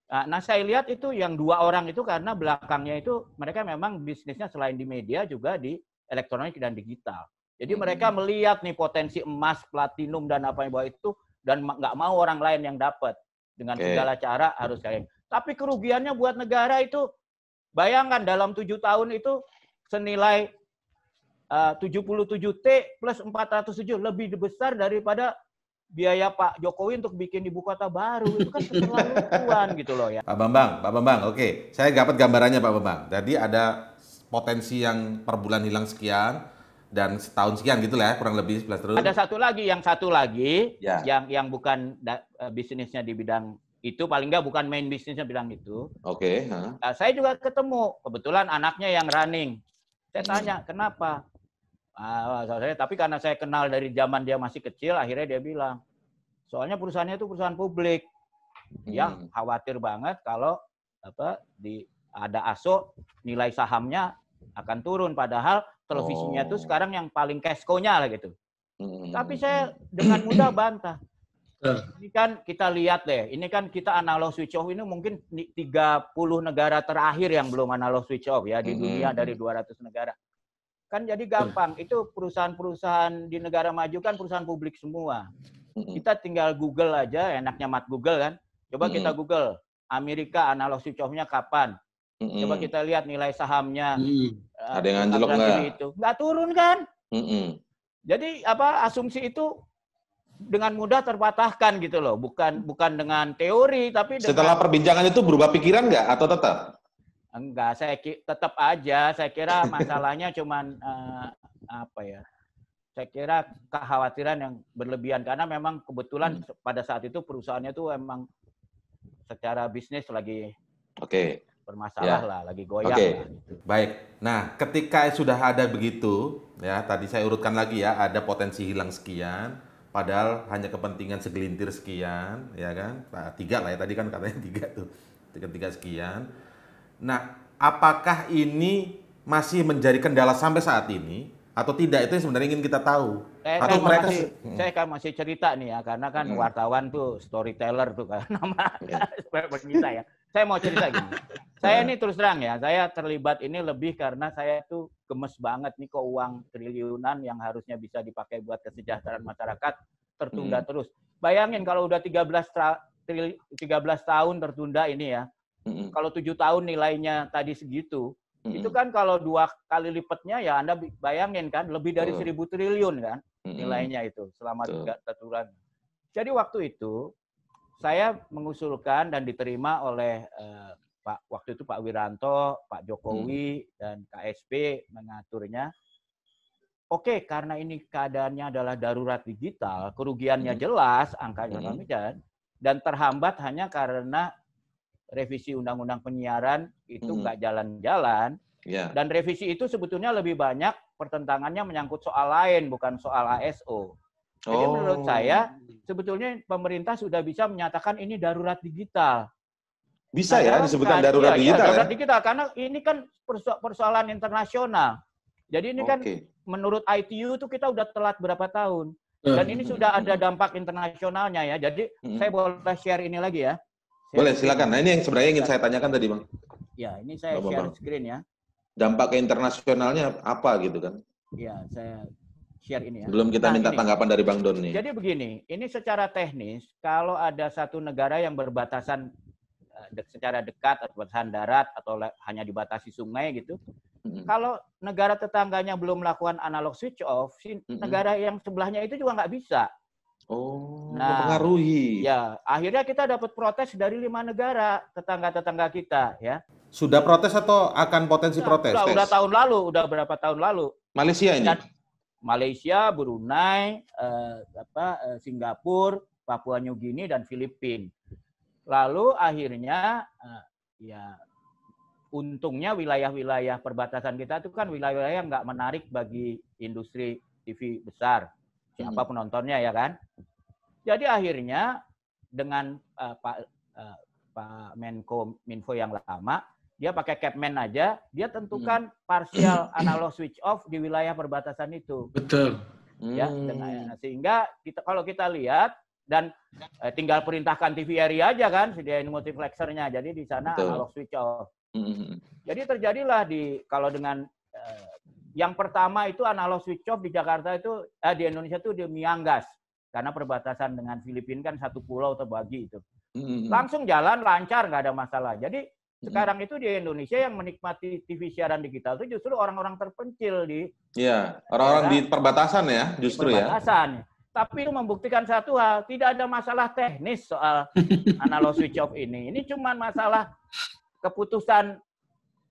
eh, nah saya lihat itu yang dua orang itu karena belakangnya itu mereka memang bisnisnya selain di media juga di elektronik dan digital. Jadi hmm. mereka melihat nih potensi emas, platinum dan apa yang bawah itu dan nggak mau orang lain yang dapat dengan okay. segala cara harus kayak. Tapi kerugiannya buat negara itu bayangkan dalam tujuh tahun itu senilai eh, uh, 77 T plus 407 lebih besar daripada biaya Pak Jokowi untuk bikin ibu kota baru itu kan keterlaluan gitu loh ya. Pak Bambang, Pak Bambang, oke, okay. saya dapat gambarannya Pak Bambang. Jadi ada potensi yang per bulan hilang sekian dan setahun sekian gitu lah ya, kurang lebih 11 terus. Ada satu lagi, yang satu lagi ya. yang yang bukan da, e, bisnisnya di bidang itu paling nggak bukan main bisnisnya bidang itu. Oke. Okay, nah, saya juga ketemu kebetulan anaknya yang running. Saya tanya hmm. kenapa? Ah, saya, tapi karena saya kenal dari zaman dia masih kecil, akhirnya dia bilang, soalnya perusahaannya itu perusahaan publik, hmm. yang khawatir banget kalau apa di ada aso nilai sahamnya akan turun. Padahal televisinya itu oh. sekarang yang paling keskonya lah gitu. Hmm. Tapi saya dengan mudah bantah. Ini kan kita lihat deh, ini kan kita analog switch off ini mungkin 30 negara terakhir yang belum analog switch off ya di hmm. dunia dari 200 negara. Kan jadi gampang. Itu perusahaan-perusahaan di negara maju kan perusahaan publik semua. Kita tinggal Google aja, enaknya mat Google kan. Coba kita Google, Amerika analog switch off-nya kapan? Coba kita lihat nilai sahamnya. Eh, Ada yang anjlok nggak? Itu. Nggak turun kan? Jadi apa asumsi itu dengan mudah terpatahkan gitu loh, bukan bukan dengan teori tapi dengan... setelah perbincangan itu berubah pikiran nggak atau tetap? Enggak, saya tetap aja. Saya kira masalahnya cuman uh, apa ya? Saya kira kekhawatiran yang berlebihan karena memang kebetulan hmm. pada saat itu perusahaannya tuh emang secara bisnis lagi oke okay. bermasalah ya. lah, lagi goyang. Okay. Lah, gitu. Baik. Nah, ketika sudah ada begitu, ya tadi saya urutkan lagi ya, ada potensi hilang sekian, padahal hanya kepentingan segelintir sekian, ya kan? Nah, tiga lah ya tadi kan katanya tiga tuh, tiga tiga sekian Nah, apakah ini masih menjadi kendala sampai saat ini atau tidak itu yang sebenarnya ingin kita tahu? Saya atau mereka masih, hmm. saya kan masih cerita nih ya karena kan hmm. wartawan tuh storyteller tuh kan nama cerita ya. Saya mau cerita gini. saya ini terus terang ya, saya terlibat ini lebih karena saya tuh gemes banget nih kok uang triliunan yang harusnya bisa dipakai buat kesejahteraan masyarakat tertunda hmm. terus. Bayangin kalau udah 13 tra, 13 tahun tertunda ini ya, hmm Kalau tujuh tahun nilainya tadi segitu, mm-hmm. itu kan kalau dua kali lipatnya ya Anda bayangin kan lebih dari mm seribu triliun kan nilainya itu selama tiga tahun. Jadi waktu itu saya mengusulkan dan diterima oleh eh, Pak waktu itu Pak Wiranto, Pak Jokowi mm-hmm. dan KSP mengaturnya. Oke, okay, karena ini keadaannya adalah darurat digital, kerugiannya mm-hmm. jelas, angkanya mm-hmm. dan terhambat hanya karena revisi undang-undang penyiaran itu nggak -hmm. jalan-jalan yeah. dan revisi itu sebetulnya lebih banyak pertentangannya menyangkut soal lain bukan soal ASO. Jadi oh. menurut saya sebetulnya pemerintah sudah bisa menyatakan ini darurat digital. Bisa nah, ya disebutkan darurat iya, digital. Iya, darurat ya? digital karena ini kan perso persoalan internasional. Jadi ini okay. kan menurut ITU itu kita udah telat berapa tahun iya. dan ini sudah ada dampak internasionalnya ya. Jadi hmm. saya boleh share ini lagi ya. Boleh, silakan. Nah, ini yang sebenarnya ingin saya tanyakan tadi, Bang. Ya, ini saya Bapak share bang. screen ya. Dampak internasionalnya apa gitu kan? Ya, saya share ini ya. Belum kita nah, minta ini. tanggapan dari Bang Don nih. Jadi begini, ini secara teknis kalau ada satu negara yang berbatasan eh, secara dekat atau berbatasan darat atau hanya dibatasi sungai gitu. Kalau negara tetangganya belum melakukan analog switch off, si negara yang sebelahnya itu juga nggak bisa. Oh, nah, mempengaruhi. Ya, akhirnya kita dapat protes dari lima negara tetangga-tetangga kita, ya. Sudah protes atau akan potensi sudah, protes? Sudah, sudah tahun lalu, sudah berapa tahun lalu. Malaysia ini. Dan Malaysia, Brunei, eh, apa, eh, Singapura, Papua New Guinea dan Filipina. Lalu akhirnya eh, ya untungnya wilayah-wilayah perbatasan kita itu kan wilayah-wilayah nggak menarik bagi industri TV besar siapa hmm. penontonnya ya kan. Jadi akhirnya dengan uh, Pak uh, Pak Menko Minfo yang lama, dia pakai capman aja, dia tentukan hmm. partial analog switch off di wilayah perbatasan itu. Betul. Ya, hmm. eh, sehingga kita kalau kita lihat dan eh, tinggal perintahkan TVRI aja kan sediain multiplexernya jadi di sana Betul. analog switch off -hmm. jadi terjadilah di kalau dengan eh, yang pertama itu analog switch off di Jakarta itu eh, di Indonesia itu di Mianggas karena perbatasan dengan Filipina kan satu pulau terbagi itu. Mm-hmm. Langsung jalan lancar nggak ada masalah. Jadi mm-hmm. sekarang itu di Indonesia yang menikmati TV siaran digital itu justru orang-orang terpencil di Iya, orang-orang di perbatasan ya, justru di ya. perbatasan. ya. Tapi itu membuktikan satu hal, tidak ada masalah teknis soal analog switch off ini. Ini cuma masalah keputusan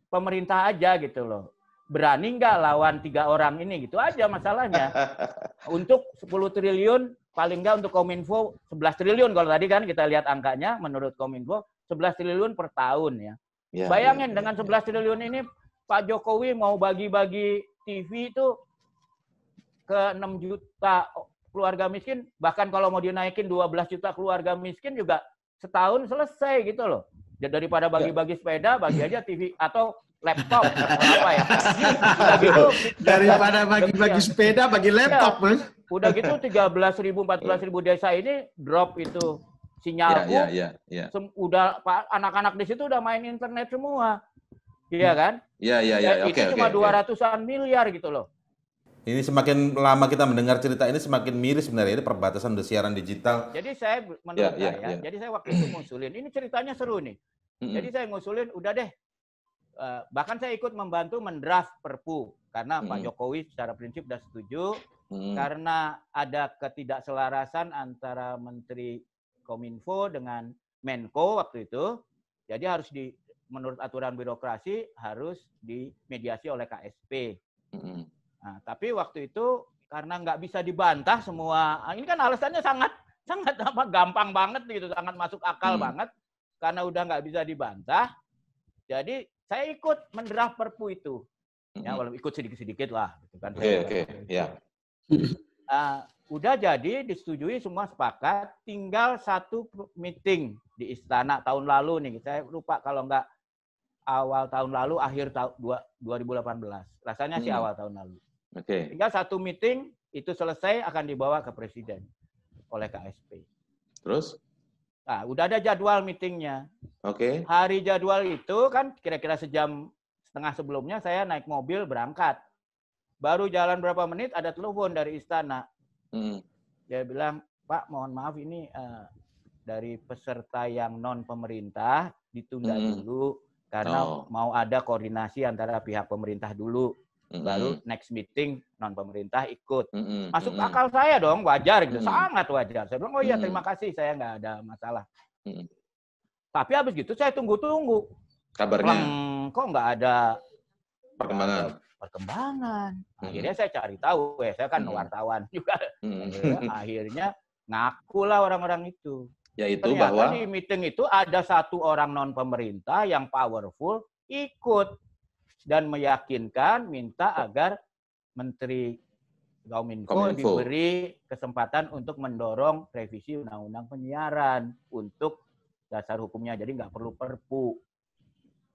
pemerintah aja gitu loh berani nggak lawan tiga orang ini gitu aja masalahnya untuk 10 triliun paling nggak untuk kominfo 11 triliun kalau tadi kan kita lihat angkanya menurut kominfo 11 triliun per tahun ya, ya, ya bayangin ya, dengan 11 ya. triliun ini Pak Jokowi mau bagi-bagi TV itu ke 6 juta keluarga miskin bahkan kalau mau dinaikin 12 juta keluarga miskin juga setahun selesai gitu loh ya, daripada bagi-bagi sepeda bagi aja TV atau laptop apa ya? gitu, Daripada bagi-bagi sepeda, bagi iya. laptop, ya. Mas. Udah gitu 13 ribu, 14 ribu desa ini drop itu sinyal ya, ya, ya, ya. udah anak-anak di situ udah main internet semua. Iya hmm. kan? Iya, iya, iya. Eh, oke, Itu okay, cuma dua okay, ratusan an miliar gitu loh. Ini semakin lama kita mendengar cerita ini semakin miris sebenarnya ini perbatasan udah siaran digital. Jadi saya iya, menurut yeah, saya, yeah, yeah. jadi saya waktu itu ngusulin ini ceritanya seru nih. Mm-hmm. Jadi saya ngusulin udah deh Eh, bahkan saya ikut membantu mendraft Perpu karena hmm. Pak Jokowi secara prinsip sudah setuju hmm. karena ada ketidakselarasan antara Menteri Kominfo dengan Menko waktu itu. Jadi harus di menurut aturan birokrasi harus dimediasi oleh KSP. Hmm. Nah, tapi waktu itu karena nggak bisa dibantah semua, ah, ini kan alasannya sangat sangat apa gampang banget gitu, sangat masuk akal hmm. banget karena udah nggak bisa dibantah. Jadi saya ikut mendraft Perpu itu. Ya, walaupun ikut sedikit-sedikit lah, gitu kan. Oke, oke, ya. Ah, udah jadi disetujui semua sepakat, tinggal satu meeting di istana tahun lalu nih. Saya lupa kalau nggak awal tahun lalu akhir tahun 2018. Rasanya hmm. sih awal tahun lalu. Oke. Okay. Tinggal satu meeting itu selesai akan dibawa ke presiden oleh KSP. Terus? Nah, udah ada jadwal meetingnya. Oke. Okay. Hari jadwal itu kan kira-kira sejam setengah sebelumnya saya naik mobil berangkat. Baru jalan berapa menit ada telepon dari istana. Hmm. Dia bilang, Pak, mohon maaf ini uh, dari peserta yang non pemerintah ditunda hmm. dulu karena oh. mau ada koordinasi antara pihak pemerintah dulu. Mm-hmm. Baru next meeting non pemerintah ikut. Mm-hmm. Masuk mm-hmm. akal saya dong, wajar gitu. Mm-hmm. Sangat wajar. Saya bilang, "Oh iya, terima kasih. Saya nggak ada masalah." Mm-hmm. Tapi habis gitu saya tunggu-tunggu. Kabarnya Lang, kok nggak ada perkembangan. perkembangan. Akhirnya mm-hmm. saya cari tahu, ya saya kan mm-hmm. wartawan juga. Mm-hmm. Akhirnya ngaku lah orang-orang itu yaitu Ternyata bahwa di meeting itu ada satu orang non pemerintah yang powerful ikut dan meyakinkan minta agar Menteri Gauminfo, Kominfo. diberi kesempatan untuk mendorong revisi undang-undang penyiaran untuk dasar hukumnya. Jadi nggak perlu perpu.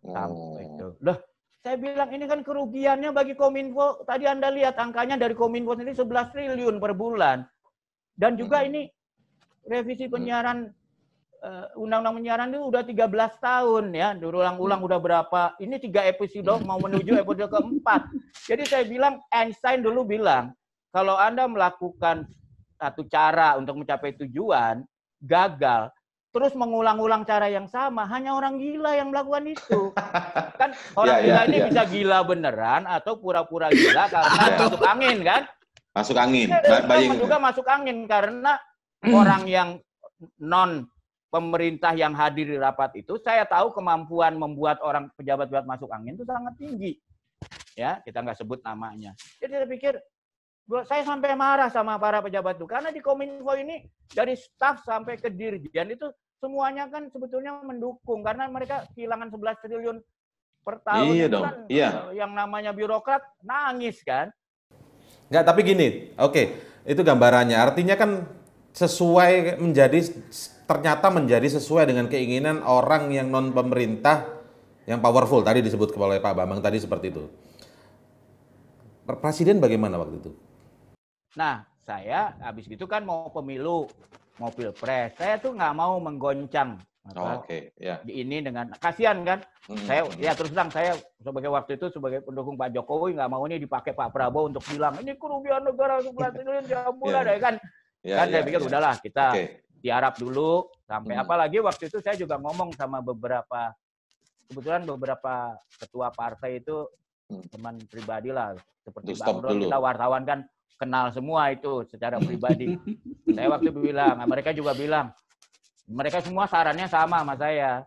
Sampai oh. itu. Loh, saya bilang ini kan kerugiannya bagi Kominfo. Tadi Anda lihat angkanya dari Kominfo sendiri 11 triliun per bulan. Dan juga ini revisi penyiaran Eh, undang-undang penyiaran itu udah 13 tahun ya, diulang-ulang udah berapa. Ini tiga episode mau menuju episode keempat. Jadi saya bilang Einstein dulu bilang kalau Anda melakukan satu cara untuk mencapai tujuan, gagal, terus mengulang-ulang cara yang sama, hanya orang gila yang melakukan itu. Kan orang ya, ya, gila ini ya. bisa gila beneran atau pura-pura gila karena ya. masuk angin kan? Masuk angin. Saya iya, juga masuk angin karena orang yang non pemerintah yang hadir di rapat itu, saya tahu kemampuan membuat orang pejabat-pejabat masuk angin itu sangat tinggi. Ya, kita nggak sebut namanya. Jadi saya pikir, saya sampai marah sama para pejabat itu karena di Kominfo ini dari staf sampai ke dirjen itu semuanya kan sebetulnya mendukung karena mereka kehilangan 11 triliun per tahun iya dong. kan iya. yang namanya birokrat nangis kan. Enggak, tapi gini, oke, okay. itu gambarannya. Artinya kan sesuai menjadi ternyata menjadi sesuai dengan keinginan orang yang non pemerintah yang powerful tadi disebut oleh Pak Bambang tadi seperti itu. Presiden bagaimana waktu itu? Nah, saya habis itu kan mau pemilu, mau pilpres. Saya tuh nggak mau menggoncang. Oh, Oke, okay. ya. Yeah. Ini dengan kasihan kan? Hmm. Saya hmm. ya terus terang saya sebagai waktu itu sebagai pendukung Pak Jokowi nggak mau ini dipakai Pak Prabowo untuk bilang ini kerugian negara sebelas triliun jam bulan yeah. ya kan? Yeah, kan yeah, saya ya, pikir yeah. udahlah kita di Arab dulu sampai hmm. apalagi waktu itu saya juga ngomong sama beberapa kebetulan beberapa ketua partai itu hmm. teman pribadi lah seperti Bang Ron, kita wartawan kan kenal semua itu secara pribadi. saya waktu bilang, mereka juga bilang, mereka semua sarannya sama sama saya.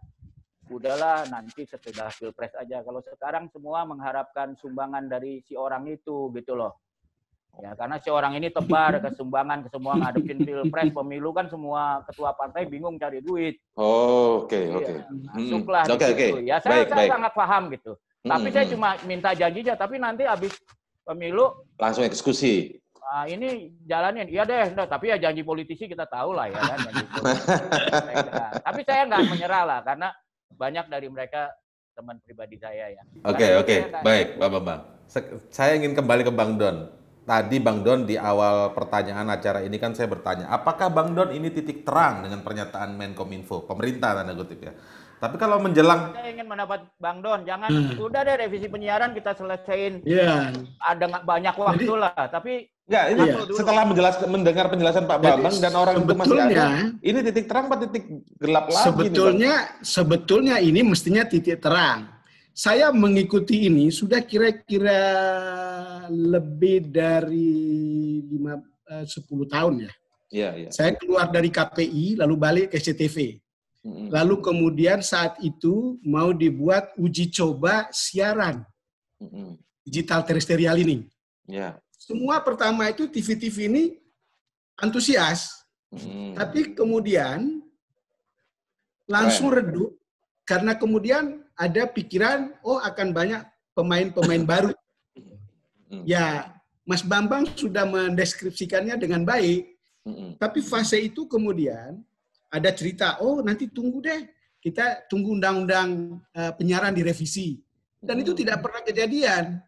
Udahlah nanti setelah pilpres aja. Kalau sekarang semua mengharapkan sumbangan dari si orang itu gitu loh. Ya, karena si orang ini tebar kesumbangan ke semua ngadepin pilpres, pemilu kan semua ketua partai bingung cari duit. Oh, oke, iya, oke. Okay. masuklah hmm. Ya, saya, baik, saya baik. sangat paham gitu. Hmm. Tapi saya hmm, hmm. cuma minta janji aja, tapi nanti habis pemilu langsung eksekusi. Nah, ini jalanin, iya deh. Nah, tapi ya janji politisi kita tahu lah ya kan. Janji nah, tapi saya nggak menyerah lah karena banyak dari mereka teman pribadi saya ya. Oke okay, oke, okay. baik, Bapak-Bapak. Saya ingin kembali ke Bang Don tadi Bang Don di awal pertanyaan acara ini kan saya bertanya, apakah Bang Don ini titik terang dengan pernyataan Menkominfo, pemerintah tanda kutip ya. Tapi kalau menjelang saya ingin mendapat Bang Don, jangan hmm. udah deh revisi penyiaran kita selesaiin. Iya. Yeah. Ada banyak waktu lah, tapi ya, ini iya. setelah menjelaskan mendengar penjelasan Pak Bambang dan orang itu masih ada. Ini titik terang apa titik gelap lagi? Sebetulnya nih, sebetulnya ini mestinya titik terang saya mengikuti ini sudah kira-kira lebih dari 5, 10 eh, tahun ya. Iya, iya. Saya keluar dari KPI, lalu balik ke CTV. Lalu kemudian saat itu mau dibuat uji coba siaran digital terestrial ini. Ya. Semua pertama itu TV-TV ini antusias, hmm. tapi kemudian langsung redup karena kemudian ada pikiran, oh akan banyak pemain-pemain baru. Hmm. Ya, Mas Bambang sudah mendeskripsikannya dengan baik. Hmm. Tapi fase itu kemudian ada cerita, oh nanti tunggu deh, kita tunggu undang-undang eh, penyiaran direvisi. Dan itu hmm. tidak pernah kejadian.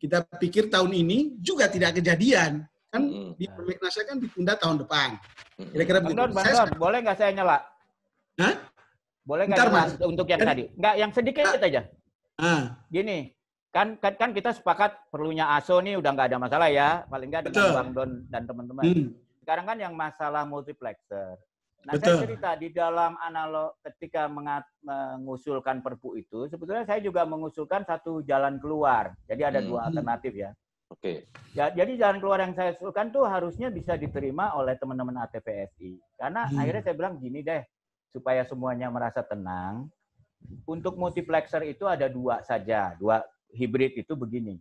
Kita pikir tahun ini juga tidak kejadian. Kan di Pemirnasnya kan ditunda tahun depan. Kira-kira begitu. boleh nggak saya nyala? Hah? Boleh nggak mas untuk yang kan- tadi? Nggak, yang sedikit kan- aja. Ya. Ah. Gini, kan, kan kan kita sepakat perlunya ASO nih udah nggak ada masalah ya, paling nggak dengan Bang Don dan teman-teman. Hmm. Sekarang kan yang masalah multiplexer. Nah, Betul. saya cerita di dalam analog ketika mengat, mengusulkan perpu itu, sebetulnya saya juga mengusulkan satu jalan keluar. Jadi ada hmm. dua hmm. alternatif ya. Oke. Okay. Ya, jadi jalan keluar yang saya usulkan tuh harusnya bisa diterima oleh teman-teman ATPSI. Karena hmm. akhirnya saya bilang gini deh, supaya semuanya merasa tenang, untuk multiplexer itu ada dua saja, dua hibrid itu begini.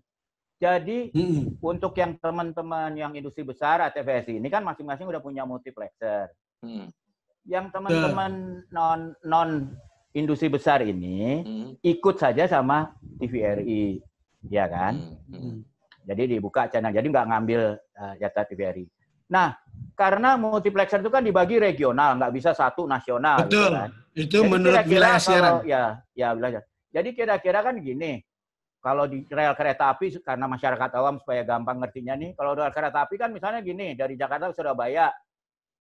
Jadi hmm. untuk yang teman-teman yang industri besar ATVSI ini kan masing-masing udah punya multiplexer. Hmm. Yang teman-teman non non industri besar ini hmm. ikut saja sama TVRI, ya kan? Hmm. Jadi dibuka channel, jadi nggak ngambil uh, jatah TVRI. Nah, karena multiplexer itu kan dibagi regional, nggak bisa satu nasional. Gitu Betul. kan. Itu Jadi menurut wilayah siaran. Ya, ya belajar. Jadi kira-kira kan gini, kalau di rel kereta api karena masyarakat awam supaya gampang ngertinya nih, kalau rel kereta api kan misalnya gini dari Jakarta ke Surabaya,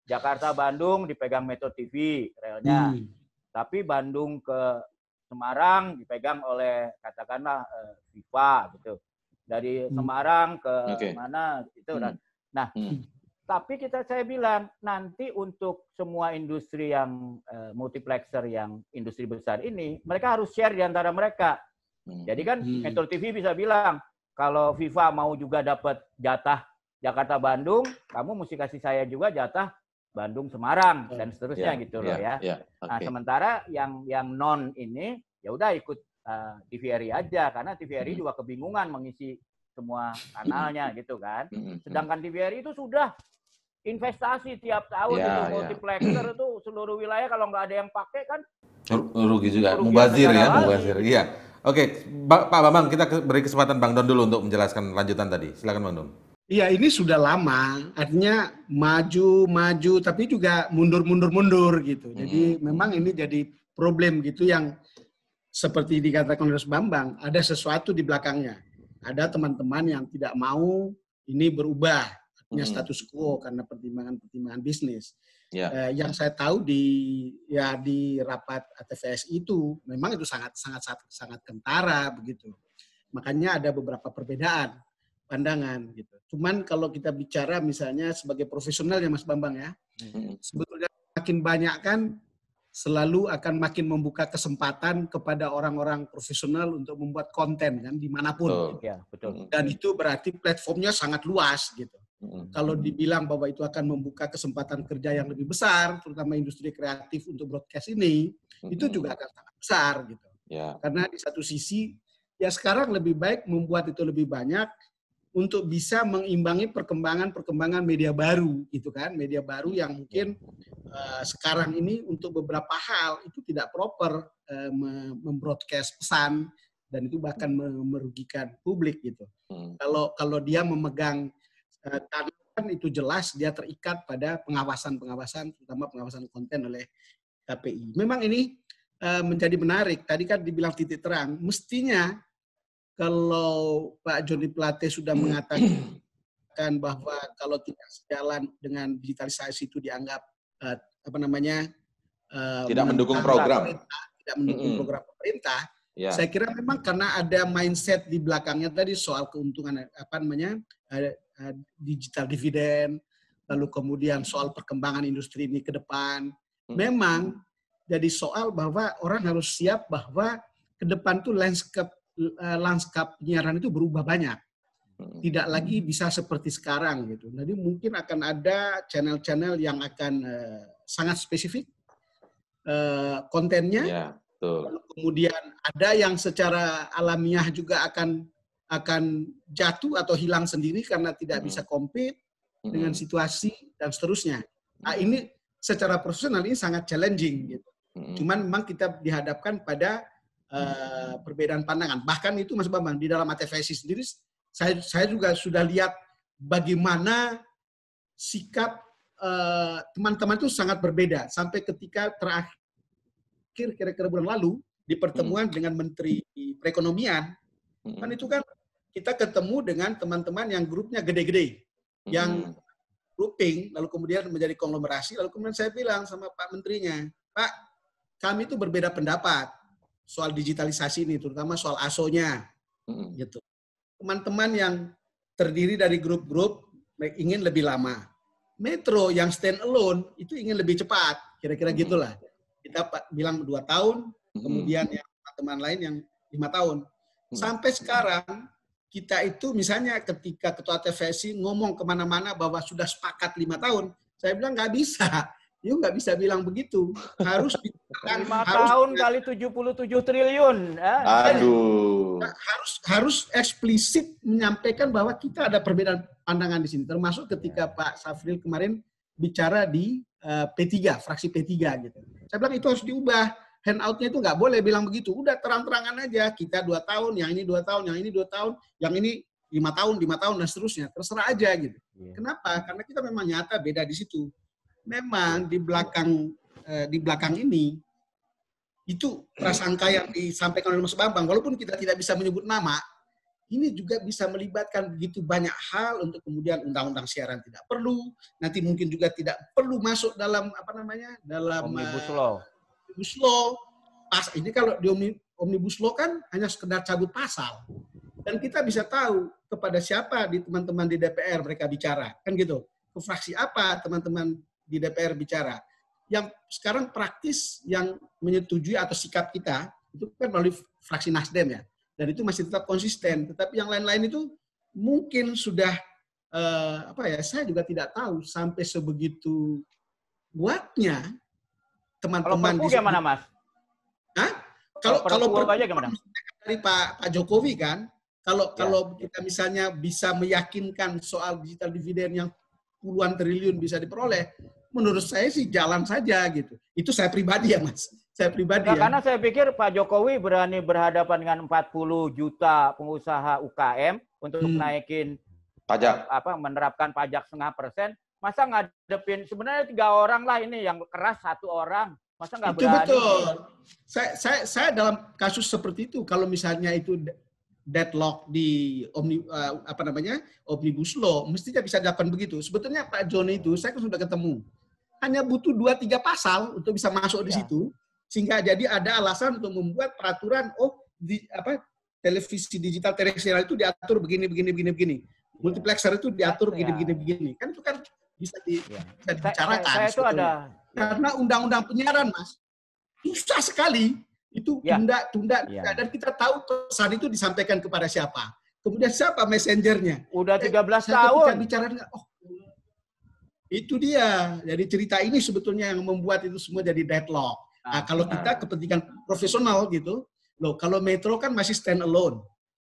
Jakarta Bandung dipegang Metro TV relnya, hmm. tapi Bandung ke Semarang dipegang oleh katakanlah FIFA eh, gitu, dari hmm. Semarang ke okay. mana itu. Kan. Hmm. Nah, hmm. Tapi kita saya bilang nanti untuk semua industri yang uh, multiplexer yang industri besar ini, mereka harus share di antara mereka. Hmm. Jadi kan hmm. Metro TV bisa bilang kalau FIFA mau juga dapat jatah Jakarta Bandung, kamu mesti kasih saya juga jatah Bandung Semarang hmm. dan seterusnya yeah, gitu yeah, ya. Yeah, okay. Ya. Ya. Nah sementara yang yang non ini ya udah ikut uh, eh, TVRI aja karena TVRI hmm. juga kebingungan mengisi semua kanalnya gitu kan. Sedangkan TVRI itu sudah investasi tiap tahun ya, itu ya. multiplexer itu seluruh wilayah kalau nggak ada yang pakai kan rugi juga mubazir ya lagi. mubazir iya oke Pak Bambang kita beri kesempatan Bang Don dulu untuk menjelaskan lanjutan tadi silakan Bang Don Iya, ini sudah lama. Artinya maju, maju, tapi juga mundur, mundur, mundur gitu. Jadi hmm. memang ini jadi problem gitu yang seperti dikatakan oleh Bambang, ada sesuatu di belakangnya. Ada teman-teman yang tidak mau ini berubah punya iya. status quo karena pertimbangan-pertimbangan bisnis. Yeah. Eh, yang saya tahu di ya di rapat ATVS itu memang itu sangat sangat sangat, kentara begitu. Makanya ada beberapa perbedaan pandangan gitu. Cuman kalau kita bicara misalnya sebagai profesional ya Mas Bambang ya, mm. sebetulnya makin banyak kan selalu akan makin membuka kesempatan kepada orang-orang profesional untuk membuat konten kan dimanapun. Betul. Gitu. Ya, betul. Dan itu berarti platformnya sangat luas gitu. Kalau dibilang bahwa itu akan membuka kesempatan kerja yang lebih besar, terutama industri kreatif untuk broadcast ini, itu juga akan sangat besar gitu. Ya. Karena di satu sisi ya sekarang lebih baik membuat itu lebih banyak untuk bisa mengimbangi perkembangan-perkembangan media baru gitu kan, media baru yang mungkin uh, sekarang ini untuk beberapa hal itu tidak proper uh, membroadcast pesan dan itu bahkan merugikan publik gitu. Mm. Kalau kalau dia memegang tapi eh, kan itu jelas dia terikat pada pengawasan-pengawasan, terutama pengawasan konten oleh KPI. Memang ini eh, menjadi menarik. Tadi kan dibilang titik terang. Mestinya kalau Pak Joni Plate sudah mengatakan bahwa kalau tidak sejalan dengan digitalisasi itu dianggap eh, apa namanya tidak mendukung program, tidak mendukung program pemerintah. Ya. Saya kira memang karena ada mindset di belakangnya tadi soal keuntungan apa namanya Kan, digital dividen, lalu kemudian soal perkembangan industri ini ke depan. Hmm. Memang jadi soal bahwa orang harus siap bahwa ke depan tuh landscape eh, landscape penyiaran itu berubah banyak. Hmm. Tidak lagi bisa seperti sekarang gitu. Jadi mungkin akan ada channel-channel yang akan eh, sangat spesifik eh, kontennya. Ya, betul. Kemudian ada yang secara alamiah juga akan akan jatuh atau hilang sendiri karena tidak hmm. bisa compete hmm. dengan situasi dan seterusnya. Nah, hmm. ini secara profesional ini sangat challenging gitu. Cuman memang kita dihadapkan pada uh, perbedaan pandangan. Bahkan itu Mas Bambang di dalam ATVSI sendiri saya saya juga sudah lihat bagaimana sikap teman eh, teman-teman itu sangat berbeda sampai ketika terakhir kira-kira bulan lalu di pertemuan dengan Menteri Perekonomian kan itu kan kita ketemu dengan teman-teman yang grupnya gede-gede, yang hmm. grouping, lalu kemudian menjadi konglomerasi, lalu kemudian saya bilang sama Pak Menterinya, Pak, kami itu berbeda pendapat soal digitalisasi ini, terutama soal asonya, hmm. gitu. Teman-teman yang terdiri dari grup-grup ingin lebih lama. Metro yang stand alone itu ingin lebih cepat, kira-kira hmm. gitulah. Kita bilang dua tahun, hmm. kemudian hmm. yang teman lain yang lima tahun. Hmm. Sampai sekarang kita itu misalnya ketika ketua TVSI ngomong kemana-mana bahwa sudah sepakat lima tahun, saya bilang nggak bisa. Yuk nggak bisa bilang begitu. Harus ditekan. Lima tahun kali 77 triliun. Eh? Aduh. Harus harus eksplisit menyampaikan bahwa kita ada perbedaan pandangan di sini. Termasuk ketika ya. Pak Safril kemarin bicara di uh, eh, P3, fraksi P3 gitu. Saya bilang itu harus diubah handoutnya itu nggak boleh bilang begitu. Udah terang-terangan aja, kita dua tahun, yang ini dua tahun, yang ini dua tahun, yang ini lima tahun, lima tahun, dan seterusnya. Terserah aja gitu. Yeah. Kenapa? Karena kita memang nyata beda di situ. Memang di belakang eh, di belakang ini itu prasangka yang disampaikan oleh Mas Bambang, walaupun kita tidak bisa menyebut nama, ini juga bisa melibatkan begitu banyak hal untuk kemudian undang-undang siaran tidak perlu nanti mungkin juga tidak perlu masuk dalam apa namanya dalam omnibus eh, law omnibus law. Pas ini kalau di omnibus law kan hanya sekedar cabut pasal. Dan kita bisa tahu kepada siapa di teman-teman di DPR mereka bicara. Kan gitu. Ke fraksi apa teman-teman di DPR bicara. Yang sekarang praktis yang menyetujui atau sikap kita itu kan melalui fraksi Nasdem ya. Dan itu masih tetap konsisten. Tetapi yang lain-lain itu mungkin sudah eh, apa ya saya juga tidak tahu sampai sebegitu buatnya teman-teman di gimana Mas? Hah? Kalau kalau aja gimana? Kan dari Pak Pak Jokowi kan, kalau ya. kalau kita misalnya bisa meyakinkan soal digital dividen yang puluhan triliun bisa diperoleh, menurut saya sih jalan saja gitu. Itu saya pribadi ya Mas. Saya pribadi nah, ya. Karena saya pikir Pak Jokowi berani berhadapan dengan 40 juta pengusaha UKM untuk hmm. naikin pajak apa menerapkan pajak setengah persen masa ngadepin sebenarnya tiga orang lah ini yang keras satu orang masa nggak berani betul saya, saya saya dalam kasus seperti itu kalau misalnya itu deadlock di omni uh, apa namanya omnibus law mestinya bisa dapat begitu sebetulnya Pak John itu saya kan sudah ketemu hanya butuh dua tiga pasal untuk bisa masuk ya. di iya. situ sehingga jadi ada alasan untuk membuat peraturan oh di apa televisi digital terestrial itu diatur begini begini begini begini iya. multiplexer itu diatur iya. begini begini begini kan itu kan bisa, di, ya. dibicarakan. Saya, saya, itu ada karena undang-undang penyiaran, Mas. Susah sekali itu iya. tunda tunda ya. dan kita tahu pesan itu disampaikan kepada siapa. Kemudian siapa messengernya? Udah 13 eh, tahun. Bicara, bicara dengan, oh, itu dia. Jadi cerita ini sebetulnya yang membuat itu semua jadi deadlock. Nah, nah kalau kita kepentingan profesional gitu, loh kalau Metro kan masih stand alone.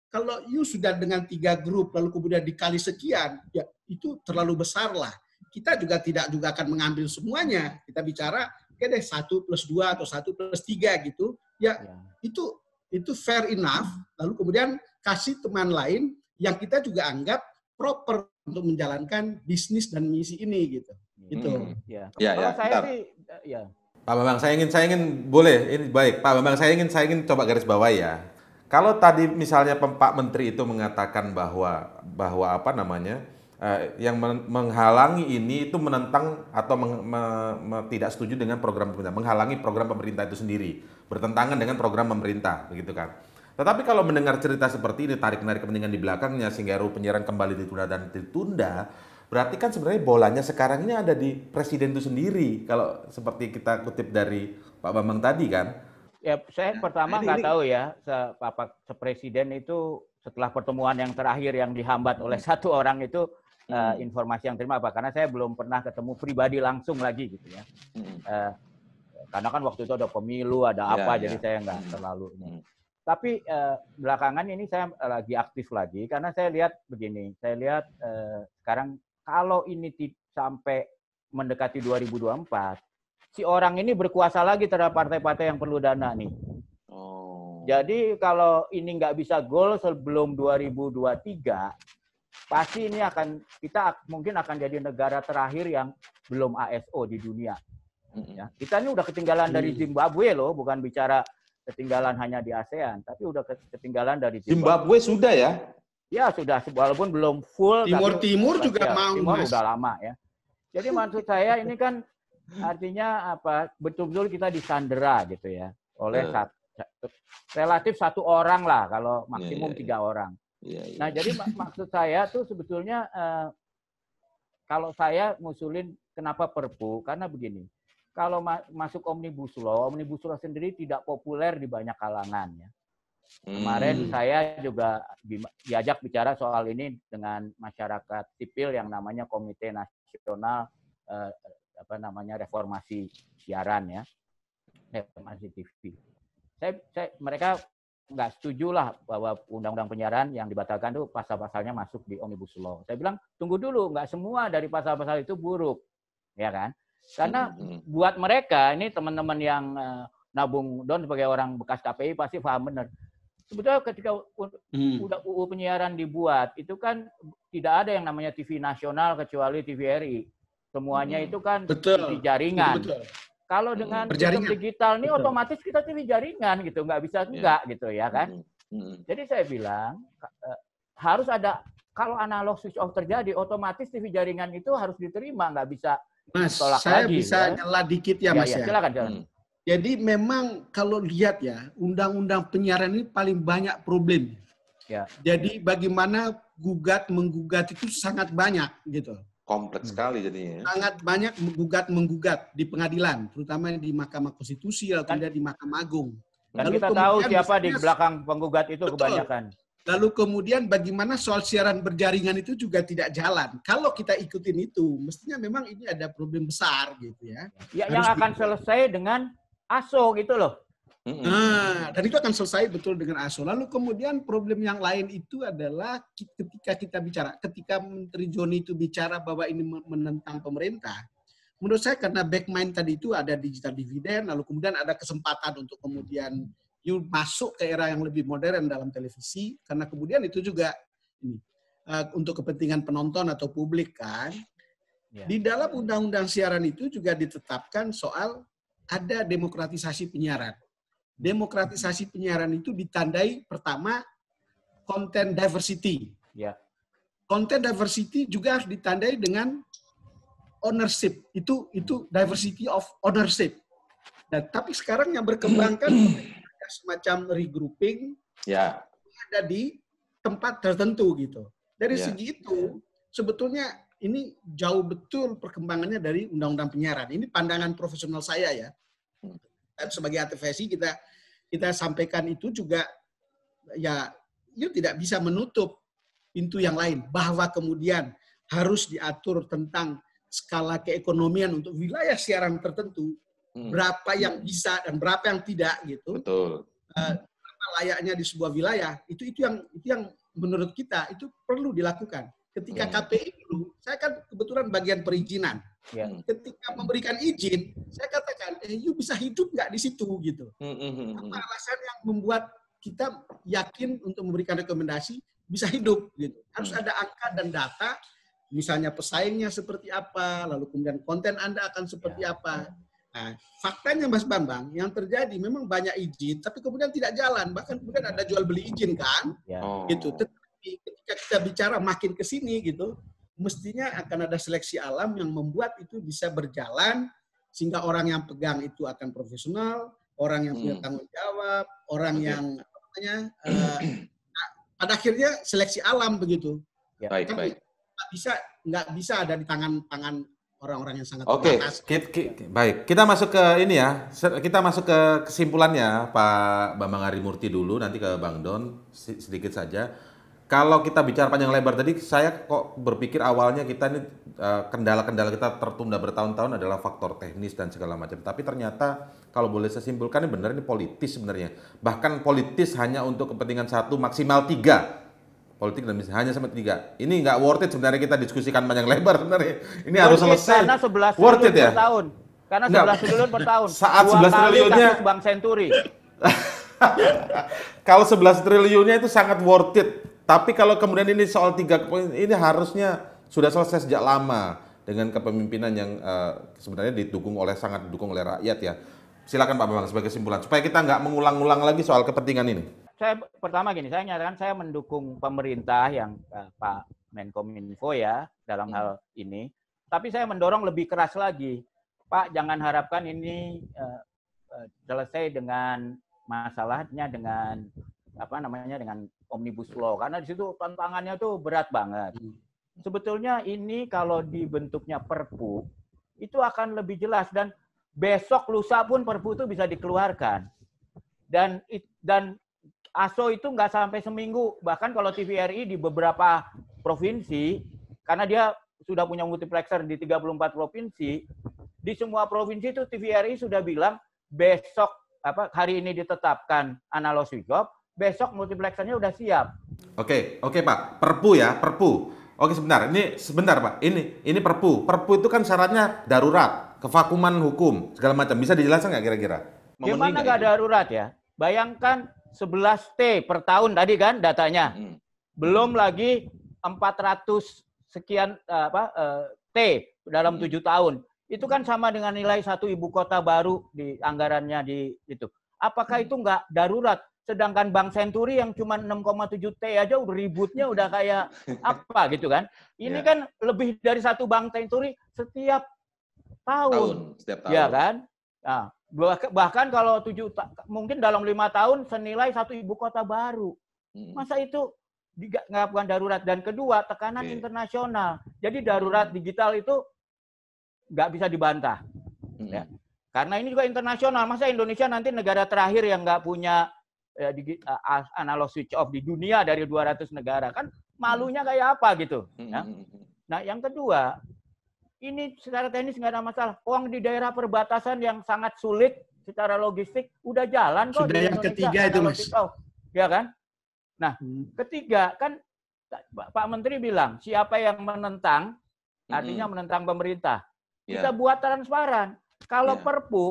Kalau you sudah dengan tiga grup lalu kemudian dikali sekian, ya itu terlalu besar lah kita juga tidak juga akan mengambil semuanya. Kita bicara, oke deh satu plus dua atau satu plus tiga gitu. Ya, ya itu itu fair enough. Lalu kemudian kasih teman lain yang kita juga anggap proper untuk menjalankan bisnis dan misi ini gitu. Hmm. Itu. Ya. ya. Ya, Kalau ya, saya sih, ya. Pak Bambang, saya ingin, saya ingin boleh, ini baik. Pak Bambang, saya ingin, saya ingin coba garis bawah ya. Kalau tadi misalnya Pak Menteri itu mengatakan bahwa bahwa apa namanya eh, yang men menghalangi ini itu menentang atau meng me me tidak setuju dengan program pemerintah, menghalangi program pemerintah itu sendiri, bertentangan dengan program pemerintah, begitu kan? Tetapi kalau mendengar cerita seperti ini, tarik-menarik kepentingan di belakangnya sehingga RUU penyiaran kembali ditunda dan ditunda, berarti kan sebenarnya bolanya sekarang ini ada di presiden itu sendiri kalau seperti kita kutip dari Pak Bambang tadi kan. Ya, saya pertama nah, nggak tahu ya, se Bapak Presiden itu setelah pertemuan yang terakhir yang dihambat oleh satu orang itu uh, informasi yang terima apa karena saya belum pernah ketemu pribadi langsung lagi gitu ya uh, karena kan waktu itu ada pemilu ada iya, apa yeah, jadi yeah. saya nggak hmm. terlalu ini tapi uh, belakangan ini saya lagi aktif lagi karena saya lihat begini, saya lihat uh, sekarang kalau ini sampai mendekati 2024, si orang ini berkuasa lagi terhadap partai-partai yang perlu dana nih. Oh. Jadi kalau ini nggak bisa goal sebelum 2023, pasti ini akan kita mungkin akan jadi negara terakhir yang belum ASO di dunia. Ya, kita ini udah ketinggalan dari iya. Zimbabwe loh, bukan bicara ketinggalan hanya di ASEAN, tapi udah ketinggalan dari Zimbabwe, Zimbabwe sudah ya? Ya sudah, walaupun belum full. Timur Timur juga ya, mau. Timur mas. lama ya. Jadi maksud saya ini kan artinya apa? Betul-betul kita disandera gitu ya oleh hmm. Iya. satu, relatif satu orang lah kalau iya, maksimum yeah. tiga orang. Ya, ya. Nah, jadi mak maksud saya tuh sebetulnya uh, kalau saya ngusulin kenapa Perpu karena begini. Kalau ma masuk omnibus law, omnibus law sendiri tidak populer di banyak kalangan ya. Kemarin hmm. saya juga diajak bicara soal ini dengan masyarakat sipil yang namanya Komite Nasional uh, apa namanya reformasi siaran ya, reformasi TV. Saya, saya mereka nggak setuju lah bahwa undang-undang penyiaran yang dibatalkan itu pasal-pasalnya masuk di omnibus law. Saya bilang tunggu dulu, nggak semua dari pasal-pasal itu buruk, ya kan? Karena hmm, hmm. buat mereka ini teman-teman yang eh, nabung don sebagai orang bekas KPI pasti paham benar. Sebetulnya ketika hmm. udah UU penyiaran dibuat itu kan tidak ada yang namanya TV nasional kecuali TVRI. Semuanya itu kan betul. jaringan. betul. Kalau dengan hmm. sistem digital ini Betul. otomatis kita TV jaringan gitu, nggak bisa iya. enggak gitu ya kan. Hmm. hmm. Jadi saya bilang eh, harus ada kalau analog switch off terjadi, otomatis TV jaringan itu harus diterima, nggak bisa Mas, tolak saya lagi, bisa ya. nyela dikit ya, ya Mas ya. ya. Silakan, silakan. Hmm. Jadi memang kalau lihat ya, undang-undang penyiaran ini paling banyak problem. Ya. Jadi bagaimana gugat menggugat itu sangat banyak gitu kompleks hmm. sekali jadinya. Ya. Sangat banyak menggugat menggugat di pengadilan, terutama di Mahkamah Konstitusi atau kan. di Mahkamah Agung. Dan Lalu kita tahu siapa misalnya, di belakang penggugat itu betul. kebanyakan. Lalu kemudian bagaimana soal siaran berjaringan itu juga tidak jalan. Kalau kita ikutin itu, mestinya memang ini ada problem besar gitu ya. ya yang akan selesai dengan ASO gitu loh. Nah, dan itu akan selesai betul dengan ASO. Lalu kemudian problem yang lain itu adalah ketika kita bicara, ketika Menteri Joni itu bicara bahwa ini menentang pemerintah, menurut saya karena back mind tadi itu ada digital dividend, lalu kemudian ada kesempatan untuk kemudian you masuk ke era yang lebih modern dalam televisi, karena kemudian itu juga ini uh, untuk kepentingan penonton atau publik kan. Ya. Di dalam undang-undang siaran itu juga ditetapkan soal ada demokratisasi penyiaran demokratisasi penyiaran itu ditandai pertama konten diversity. Ya. Konten diversity juga harus ditandai dengan ownership. Itu itu diversity of ownership. Nah, tapi sekarang yang berkembang kan semacam regrouping. Ya. Ada di tempat tertentu gitu. Dari ya. segi itu sebetulnya ini jauh betul perkembangannya dari undang-undang penyiaran. Ini pandangan profesional saya ya sebagai atvsi kita kita sampaikan itu juga ya itu tidak bisa menutup pintu yang lain bahwa kemudian harus diatur tentang skala keekonomian untuk wilayah siaran tertentu hmm. berapa yang bisa dan berapa yang tidak gitu betul uh, layaknya di sebuah wilayah itu itu yang itu yang menurut kita itu perlu dilakukan ketika hmm. KPI dulu saya kan kebetulan bagian perizinan ya. ketika memberikan izin saya kata eh, you bisa hidup nggak di situ gitu. Hmm, hmm, hmm, apa alasan yang membuat kita yakin untuk memberikan rekomendasi bisa hidup gitu. Harus ada angka dan data, misalnya pesaingnya seperti apa, lalu kemudian konten Anda akan seperti ya. apa. Nah, faktanya Mas Bambang, yang terjadi memang banyak izin, tapi kemudian tidak jalan, bahkan kemudian ada jual beli izin kan, ya. Oh. gitu. Tetapi ketika kita bicara makin ke sini gitu, mestinya akan ada seleksi alam yang membuat itu bisa berjalan sehingga orang yang pegang itu akan profesional, orang yang punya hmm. tanggung jawab, orang okay. yang apa namanya uh, eh, pada akhirnya seleksi alam begitu. Ya. Baik, Tapi baik. Nggak bisa nggak bisa ada di tangan-tangan orang-orang yang sangat Oke, okay. baik. Kita masuk ke ini ya. Kita masuk ke kesimpulannya Pak Bambang Arimurti dulu nanti ke Bang Don sedikit saja kalau kita bicara panjang lebar tadi, saya kok berpikir awalnya kita ini eh, kendala-kendala kita tertunda bertahun-tahun adalah faktor teknis dan segala macam. Tapi ternyata kalau boleh saya simpulkan ini benar ini politis sebenarnya. Bahkan politis hanya untuk kepentingan satu maksimal tiga. Politik dan misalnya hanya sampai tiga. Ini nggak worth it sebenarnya kita diskusikan panjang lebar sebenarnya. Ini worth harus selesai. Karena 11 worth it ya? per tahun. Karena 11 Nggak. triliun per tahun. Saat Dua 11 triliunnya Bank Senturi. kalau 11 triliunnya itu sangat worth it tapi kalau kemudian ini soal tiga poin ini harusnya sudah selesai sejak lama dengan kepemimpinan yang uh, sebenarnya didukung oleh sangat didukung oleh rakyat ya. Silakan Pak Bambang sebagai simpulan supaya kita nggak mengulang-ulang lagi soal kepentingan ini. Saya pertama gini, saya nyatakan saya mendukung pemerintah yang uh, Pak Menkominfo ya dalam hal ini. Tapi saya mendorong lebih keras lagi, Pak jangan harapkan ini uh, selesai dengan masalahnya dengan apa namanya dengan omnibus law karena di situ tantangannya tuh berat banget. Hmm. Sebetulnya ini kalau dibentuknya perpu itu akan lebih jelas dan besok lusa pun perpu itu bisa dikeluarkan. Dan dan ASO itu nggak sampai seminggu. Bahkan kalau TVRI di beberapa provinsi, karena dia sudah punya multiplexer di 34 provinsi, di semua provinsi itu TVRI sudah bilang besok apa hari ini ditetapkan analog switch off, besok multiplexernya udah siap. Oke, oke Pak. Perpu ya, perpu. Oke sebentar, ini sebentar Pak. Ini ini perpu. Perpu itu kan syaratnya darurat, kevakuman hukum, segala macam. Bisa dijelaskan nggak kira-kira? Gimana nggak darurat ya? Bayangkan 11 T per tahun tadi kan datanya. Hmm. Belum lagi 400 sekian eh, apa eh, T dalam hmm. tujuh hmm. tahun. Itu kan sama dengan nilai satu ibu kota baru di anggarannya di itu. Apakah hmm. itu nggak darurat? sedangkan Bank Senturi yang cuma 6,7 T aja udah ributnya udah kayak apa gitu kan. Ini yeah. kan lebih dari satu Bank Senturi setiap tahun. tahun setiap iya tahun. Ya kan? Nah, bahkan kalau tujuh mungkin dalam lima tahun senilai satu ibu kota baru. Hmm. Masa itu bukan darurat dan kedua tekanan okay. internasional. Jadi darurat digital itu nggak bisa dibantah. Hmm. Ya. Karena ini juga internasional. Masa Indonesia nanti negara terakhir yang nggak punya ya, di, eh, analog switch off di dunia dari 200 negara kan malunya kayak apa gitu ya. Mm-hmm. Nah, yang kedua, ini secara teknis nggak ada masalah. Uang di daerah perbatasan yang sangat sulit secara logistik udah jalan kok. Sudah yang ketiga itu Mas. Off. Ya kan? Nah, hmm. ketiga kan Pak Menteri bilang siapa yang menentang mm-hmm. artinya menentang pemerintah. Yeah. Kita buat transparan. Kalau yeah. Perpu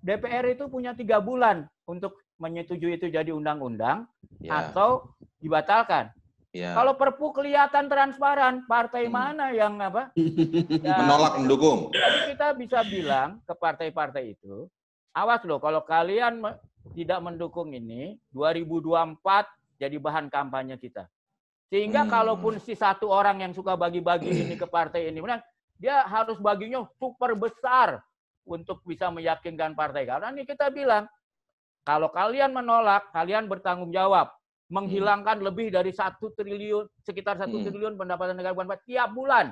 DPR itu punya tiga bulan untuk menyetujui itu jadi undang-undang ya. atau dibatalkan. Ya. Kalau Perpu kelihatan transparan, partai hmm. mana yang apa? Ya, Menolak mendukung. kita bisa bilang ke partai-partai itu, awas loh kalau kalian tidak mendukung ini 2024 jadi bahan kampanye kita. Sehingga hmm. kalaupun si satu orang yang suka bagi-bagi ini ke partai ini, dia harus baginya super besar untuk bisa meyakinkan partai. Karena ini kita bilang kalau kalian menolak, kalian bertanggung jawab menghilangkan hmm. lebih dari satu triliun sekitar satu hmm. triliun pendapatan negara bukan tiap bulan.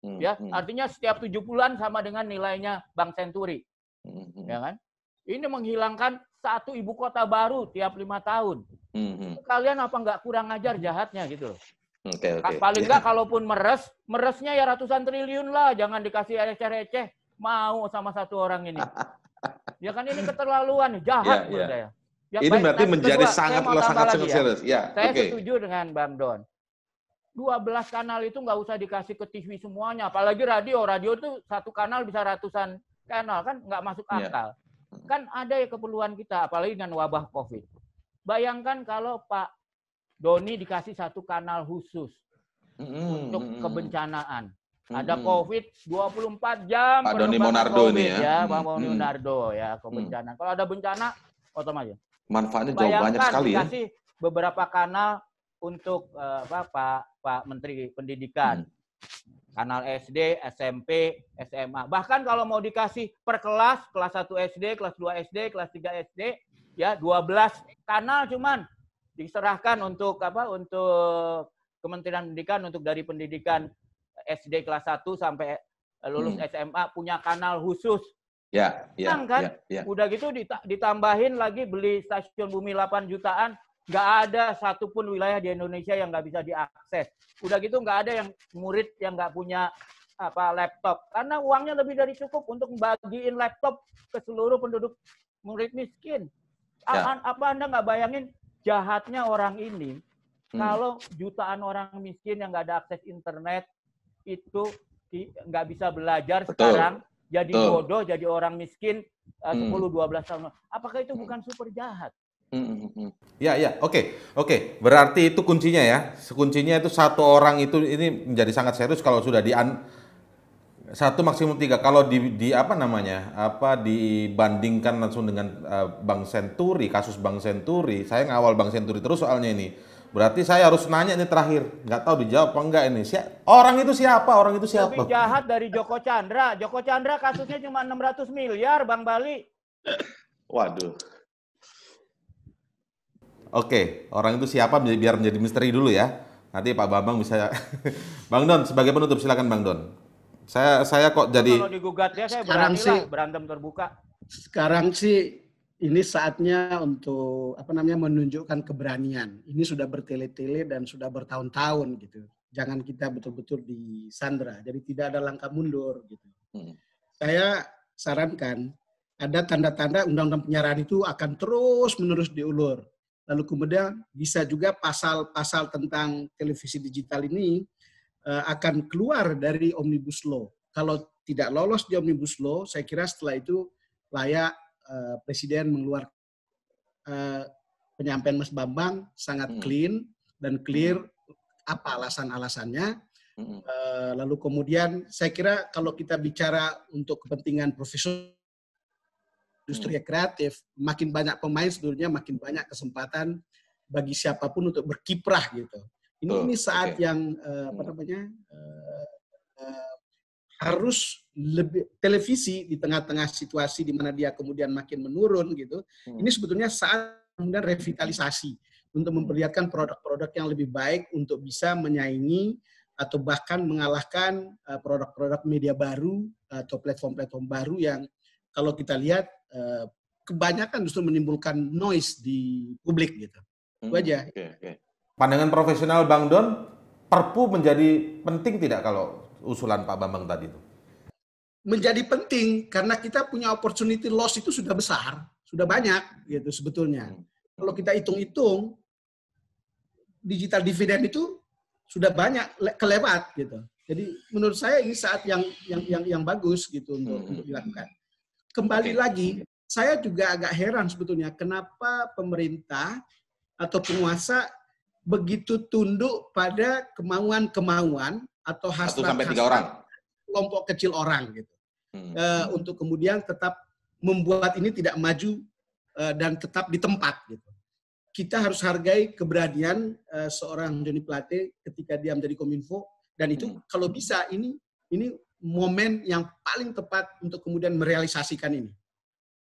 Hmm. Ya, hmm. artinya setiap tujuh bulan sama dengan nilainya Bank Senturi. Hmm, hmm. Ya kan? Ini menghilangkan satu ibu kota baru tiap lima tahun. Hmm. hmm. Kalian apa nggak kurang ajar jahatnya gitu loh. Okay, okay. Nah, paling nggak ya. kalaupun meres, meresnya ya ratusan triliun lah, jangan dikasih receh-receh mau sama satu orang ini. ya kan ini keterlaluan, jahat yeah, menurut ya. ya, ini baik, berarti menjadi kedua, sangat saya sangat sangat ya. serius. Ya. saya okay. setuju dengan Bang Don. 12 kanal itu nggak usah dikasih ke TV semuanya, apalagi radio. Radio itu satu kanal bisa ratusan kanal kan nggak masuk ya. akal. Yeah. Kan ada ya keperluan kita, apalagi dengan wabah COVID. Bayangkan kalau Pak Doni dikasih satu kanal khusus mm -hmm. untuk kebencanaan. Ada COVID 24 jam. Pak Doni Monardo COVID, ini ya. ya Bang hmm. Monardo ya bencana. Hmm. Kalau ada bencana, otomatis. Manfaatnya jauh banyak sekali ya. Dikasih beberapa kanal untuk uh, apa, Pak Pak Menteri Pendidikan. Hmm. Kanal SD, SMP, SMA. Bahkan kalau mau dikasih per kelas, kelas 1 SD, kelas 2 SD, kelas 3 SD, ya 12 kanal cuman diserahkan untuk apa? Untuk Kementerian Pendidikan untuk dari pendidikan SD kelas 1 sampai eh, lulus hmm. SMA punya kanal khusus. Ya, ya, kan? ya, ya. Udah gitu ditambahin lagi beli stasiun bumi 8 jutaan, nggak ada satupun wilayah di Indonesia yang nggak bisa diakses. Udah gitu nggak ada yang murid yang nggak punya apa laptop karena uangnya lebih dari cukup untuk membagiin laptop ke seluruh penduduk murid miskin. Ya. Apa anda nggak bayangin jahatnya orang ini hmm. kalau jutaan orang miskin yang nggak ada akses internet itu nggak bisa belajar Betul. sekarang jadi Betul. bodoh jadi orang miskin eh, hmm. sepuluh dua belas tahun apakah itu bukan super jahat hmm, hmm, Ya, ya, oke, okay. oke. Okay. Berarti itu kuncinya ya. Kuncinya itu satu orang itu ini menjadi sangat serius kalau sudah di an, satu maksimum tiga. Kalau di, di apa namanya, apa dibandingkan langsung dengan uh, eh, Bang Senturi, kasus bank Senturi. Saya ngawal bank Senturi terus soalnya ini Berarti saya harus nanya ini terakhir, nggak tahu dijawab apa enggak ini. orang itu siapa? Orang itu siapa? Lebih jahat dari Joko Chandra. Joko Chandra kasusnya cuma 600 miliar, Bang Bali. Waduh. Oke, orang itu siapa biar menjadi misteri dulu ya. Nanti Pak Bambang bisa Bang Don sebagai penutup silakan Bang Don. Saya saya kok jadi Kalau digugat ya saya berani sih, berantem terbuka. Sekarang sih ini saatnya untuk apa namanya menunjukkan keberanian. Ini sudah bertele-tele dan sudah bertahun-tahun gitu. Jangan kita betul-betul di sandra. Jadi tidak ada langkah mundur gitu. Hmm. Saya sarankan ada tanda-tanda undang-undang penyiaran itu akan terus menerus diulur. Lalu kemudian bisa juga pasal-pasal tentang televisi digital ini uh, akan keluar dari omnibus law. Kalau tidak lolos di omnibus law, saya kira setelah itu layak Eh, presiden mengeluarkan eh, penyampaian Mas Bambang sangat hmm. clean dan clear hmm. apa alasan-alasannya. Hmm. Eh, lalu kemudian saya kira kalau kita bicara untuk kepentingan profesional industri hmm. ya, kreatif, makin banyak pemain sebenarnya makin banyak kesempatan bagi siapapun untuk berkiprah gitu. Ini oh, ini saat okay. yang uh, apa namanya uh, uh, harus lebih televisi di tengah-tengah situasi di mana dia kemudian makin menurun gitu. Hmm. Ini sebetulnya saat kemudian revitalisasi untuk memperlihatkan produk-produk yang lebih baik untuk bisa menyaingi atau bahkan mengalahkan eh, produk-produk media baru atau platform-platform baru yang kalau kita lihat eh, kebanyakan justru menimbulkan noise di publik gitu. Itu hmm, aja. Okay, okay. Pandangan profesional Bang Don, Perpu menjadi penting tidak kalau usulan Pak Bambang tadi itu? menjadi penting karena kita punya opportunity loss itu sudah besar, sudah banyak gitu sebetulnya. Hmm. Kalau kita hitung-hitung digital dividend itu sudah banyak kelewat gitu. Jadi menurut saya ini saat yang yang yang, yang bagus gitu untuk, hmm. untuk dilakukan. Kembali okay. lagi, saya juga agak heran sebetulnya kenapa pemerintah atau penguasa begitu tunduk pada kemauan-kemauan atau hasrat, hasrat satu sampai tiga orang kelompok kecil orang gitu hmm. uh, untuk kemudian tetap membuat ini tidak maju uh, dan tetap di tempat gitu kita harus hargai keberanian uh, seorang Joni Plate ketika dia menjadi kominfo dan itu hmm. kalau bisa ini ini momen yang paling tepat untuk kemudian merealisasikan ini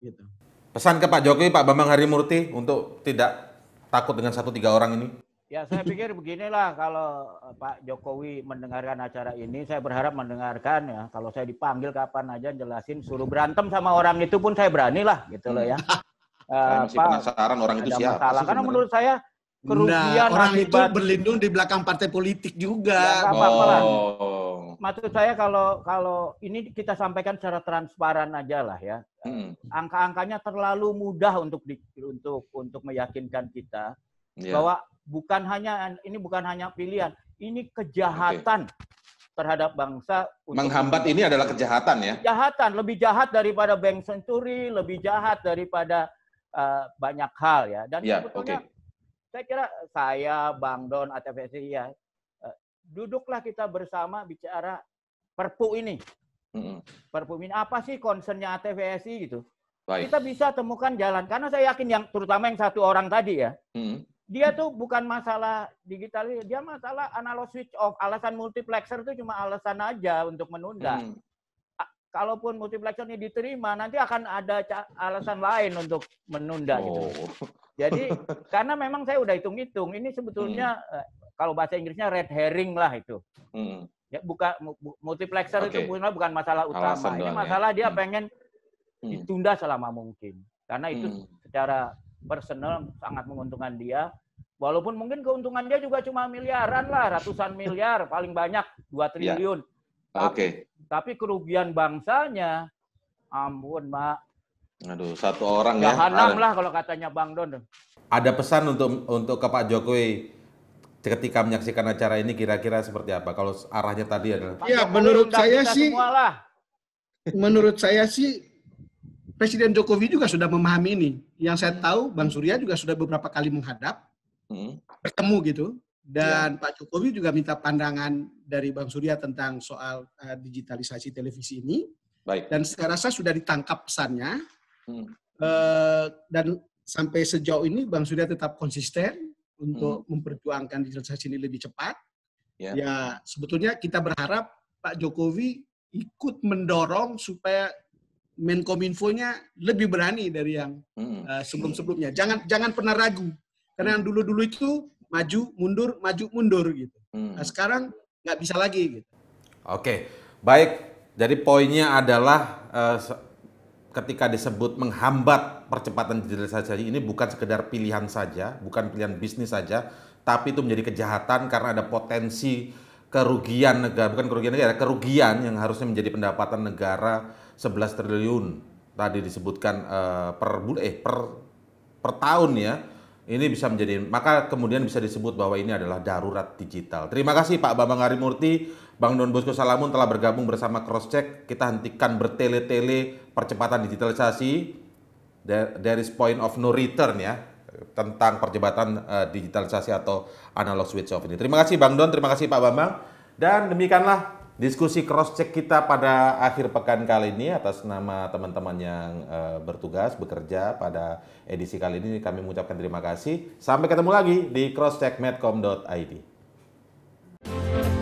gitu pesan ke Pak Jokowi Pak Bambang Harimurti untuk tidak takut dengan satu tiga orang ini Ya saya pikir beginilah kalau eh, Pak Jokowi mendengarkan acara ini, saya berharap mendengarkan ya. Kalau saya dipanggil kapan aja jelasin, suruh berantem sama orang itu pun saya berani lah gitu loh ya. Hmm. Eh, saya masih Pak, orang itu siapa. Masalah. Karena menurut saya kerugian nah, orang akibat... itu berlindung di belakang partai politik juga. Ya, apa -apa oh. Maksud saya kalau kalau ini kita sampaikan secara transparan aja lah ya. Hmm. Angka-angkanya terlalu mudah untuk di, untuk untuk meyakinkan kita yeah. bahwa bukan hanya ini bukan hanya pilihan, ini kejahatan okay. terhadap bangsa. Menghambat ini adalah kejahatan ya. Kejahatan lebih jahat daripada bank senturi, lebih jahat daripada uh, banyak hal ya. Dan yeah, sebetulnya okay. saya kira saya, Bang Don, ATVSI ya, uh, duduklah kita bersama bicara Perpu ini. -hmm. Perpu ini apa sih concernnya ATVSI gitu? Baik. Kita bisa temukan jalan karena saya yakin yang terutama yang satu orang tadi ya. -hmm dia tuh bukan masalah digital, dia masalah analog switch off. Alasan multiplexer itu cuma alasan aja untuk menunda. Hmm. Kalaupun ini diterima, nanti akan ada alasan lain untuk menunda gitu. oh. gitu. Jadi karena memang saya udah hitung-hitung, ini sebetulnya hmm. Eh, kalau bahasa Inggrisnya red herring lah itu. Hmm. Ya buka multiplexer okay. itu bukan masalah utama. Alasan ini ya. masalah dia hmm. pengen hmm. ditunda selama mungkin. Karena itu hmm. secara personal sangat menguntungkan dia. Walaupun mungkin keuntungan dia juga cuma miliaran lah, ratusan miliar, paling banyak dua iya. triliun. Ya. Oke. Okay. Tapi kerugian bangsanya, ampun, Mak. Aduh, satu orang ya. Jahanam lah kalau katanya Bang Don. Ada pesan untuk untuk ke Pak Jokowi ketika menyaksikan acara ini kira-kira seperti apa? Kalau arahnya tadi adalah Iya, menurut saya sih. Menurut saya sih Presiden Jokowi juga sudah memahami ini. Yang saya tahu Bang Surya juga sudah beberapa kali menghadap, hmm. bertemu gitu. Dan ya. Pak Jokowi juga minta pandangan dari Bang Surya tentang soal uh, digitalisasi televisi ini. Baik. Dan saya rasa sudah ditangkap pesannya. Hmm. Uh, dan sampai sejauh ini Bang Surya tetap konsisten untuk hmm. memperjuangkan digitalisasi ini lebih cepat. Ya. ya sebetulnya kita berharap Pak Jokowi ikut mendorong supaya Menkominfo-nya lebih berani dari yang uh, sebelum-sebelumnya. Jangan jangan pernah ragu. Karena yang dulu-dulu itu maju mundur maju mundur gitu. Hmm. Nah, sekarang nggak bisa lagi gitu. Oke, baik. Jadi poinnya adalah uh, ketika disebut menghambat percepatan digitalisasi ini bukan sekedar pilihan saja, bukan pilihan bisnis saja, tapi itu menjadi kejahatan karena ada potensi kerugian negara, bukan kerugian negara, kerugian yang harusnya menjadi pendapatan negara 11 triliun tadi disebutkan uh, per bulan eh per per tahun ya. Ini bisa menjadi maka kemudian bisa disebut bahwa ini adalah darurat digital. Terima kasih Pak Bambang Harimurti, Bang Don Bosco Salamun telah bergabung bersama Crosscheck. Kita hentikan bertele-tele percepatan digitalisasi. There is point of no return ya tentang percepatan uh, digitalisasi atau analog switch off ini. Terima kasih Bang Don, terima kasih Pak Bambang. Dan demikianlah Diskusi cross check kita pada akhir pekan kali ini atas nama teman-teman yang uh, bertugas bekerja pada edisi kali ini kami mengucapkan terima kasih. Sampai ketemu lagi di crosscheckmedcom.id.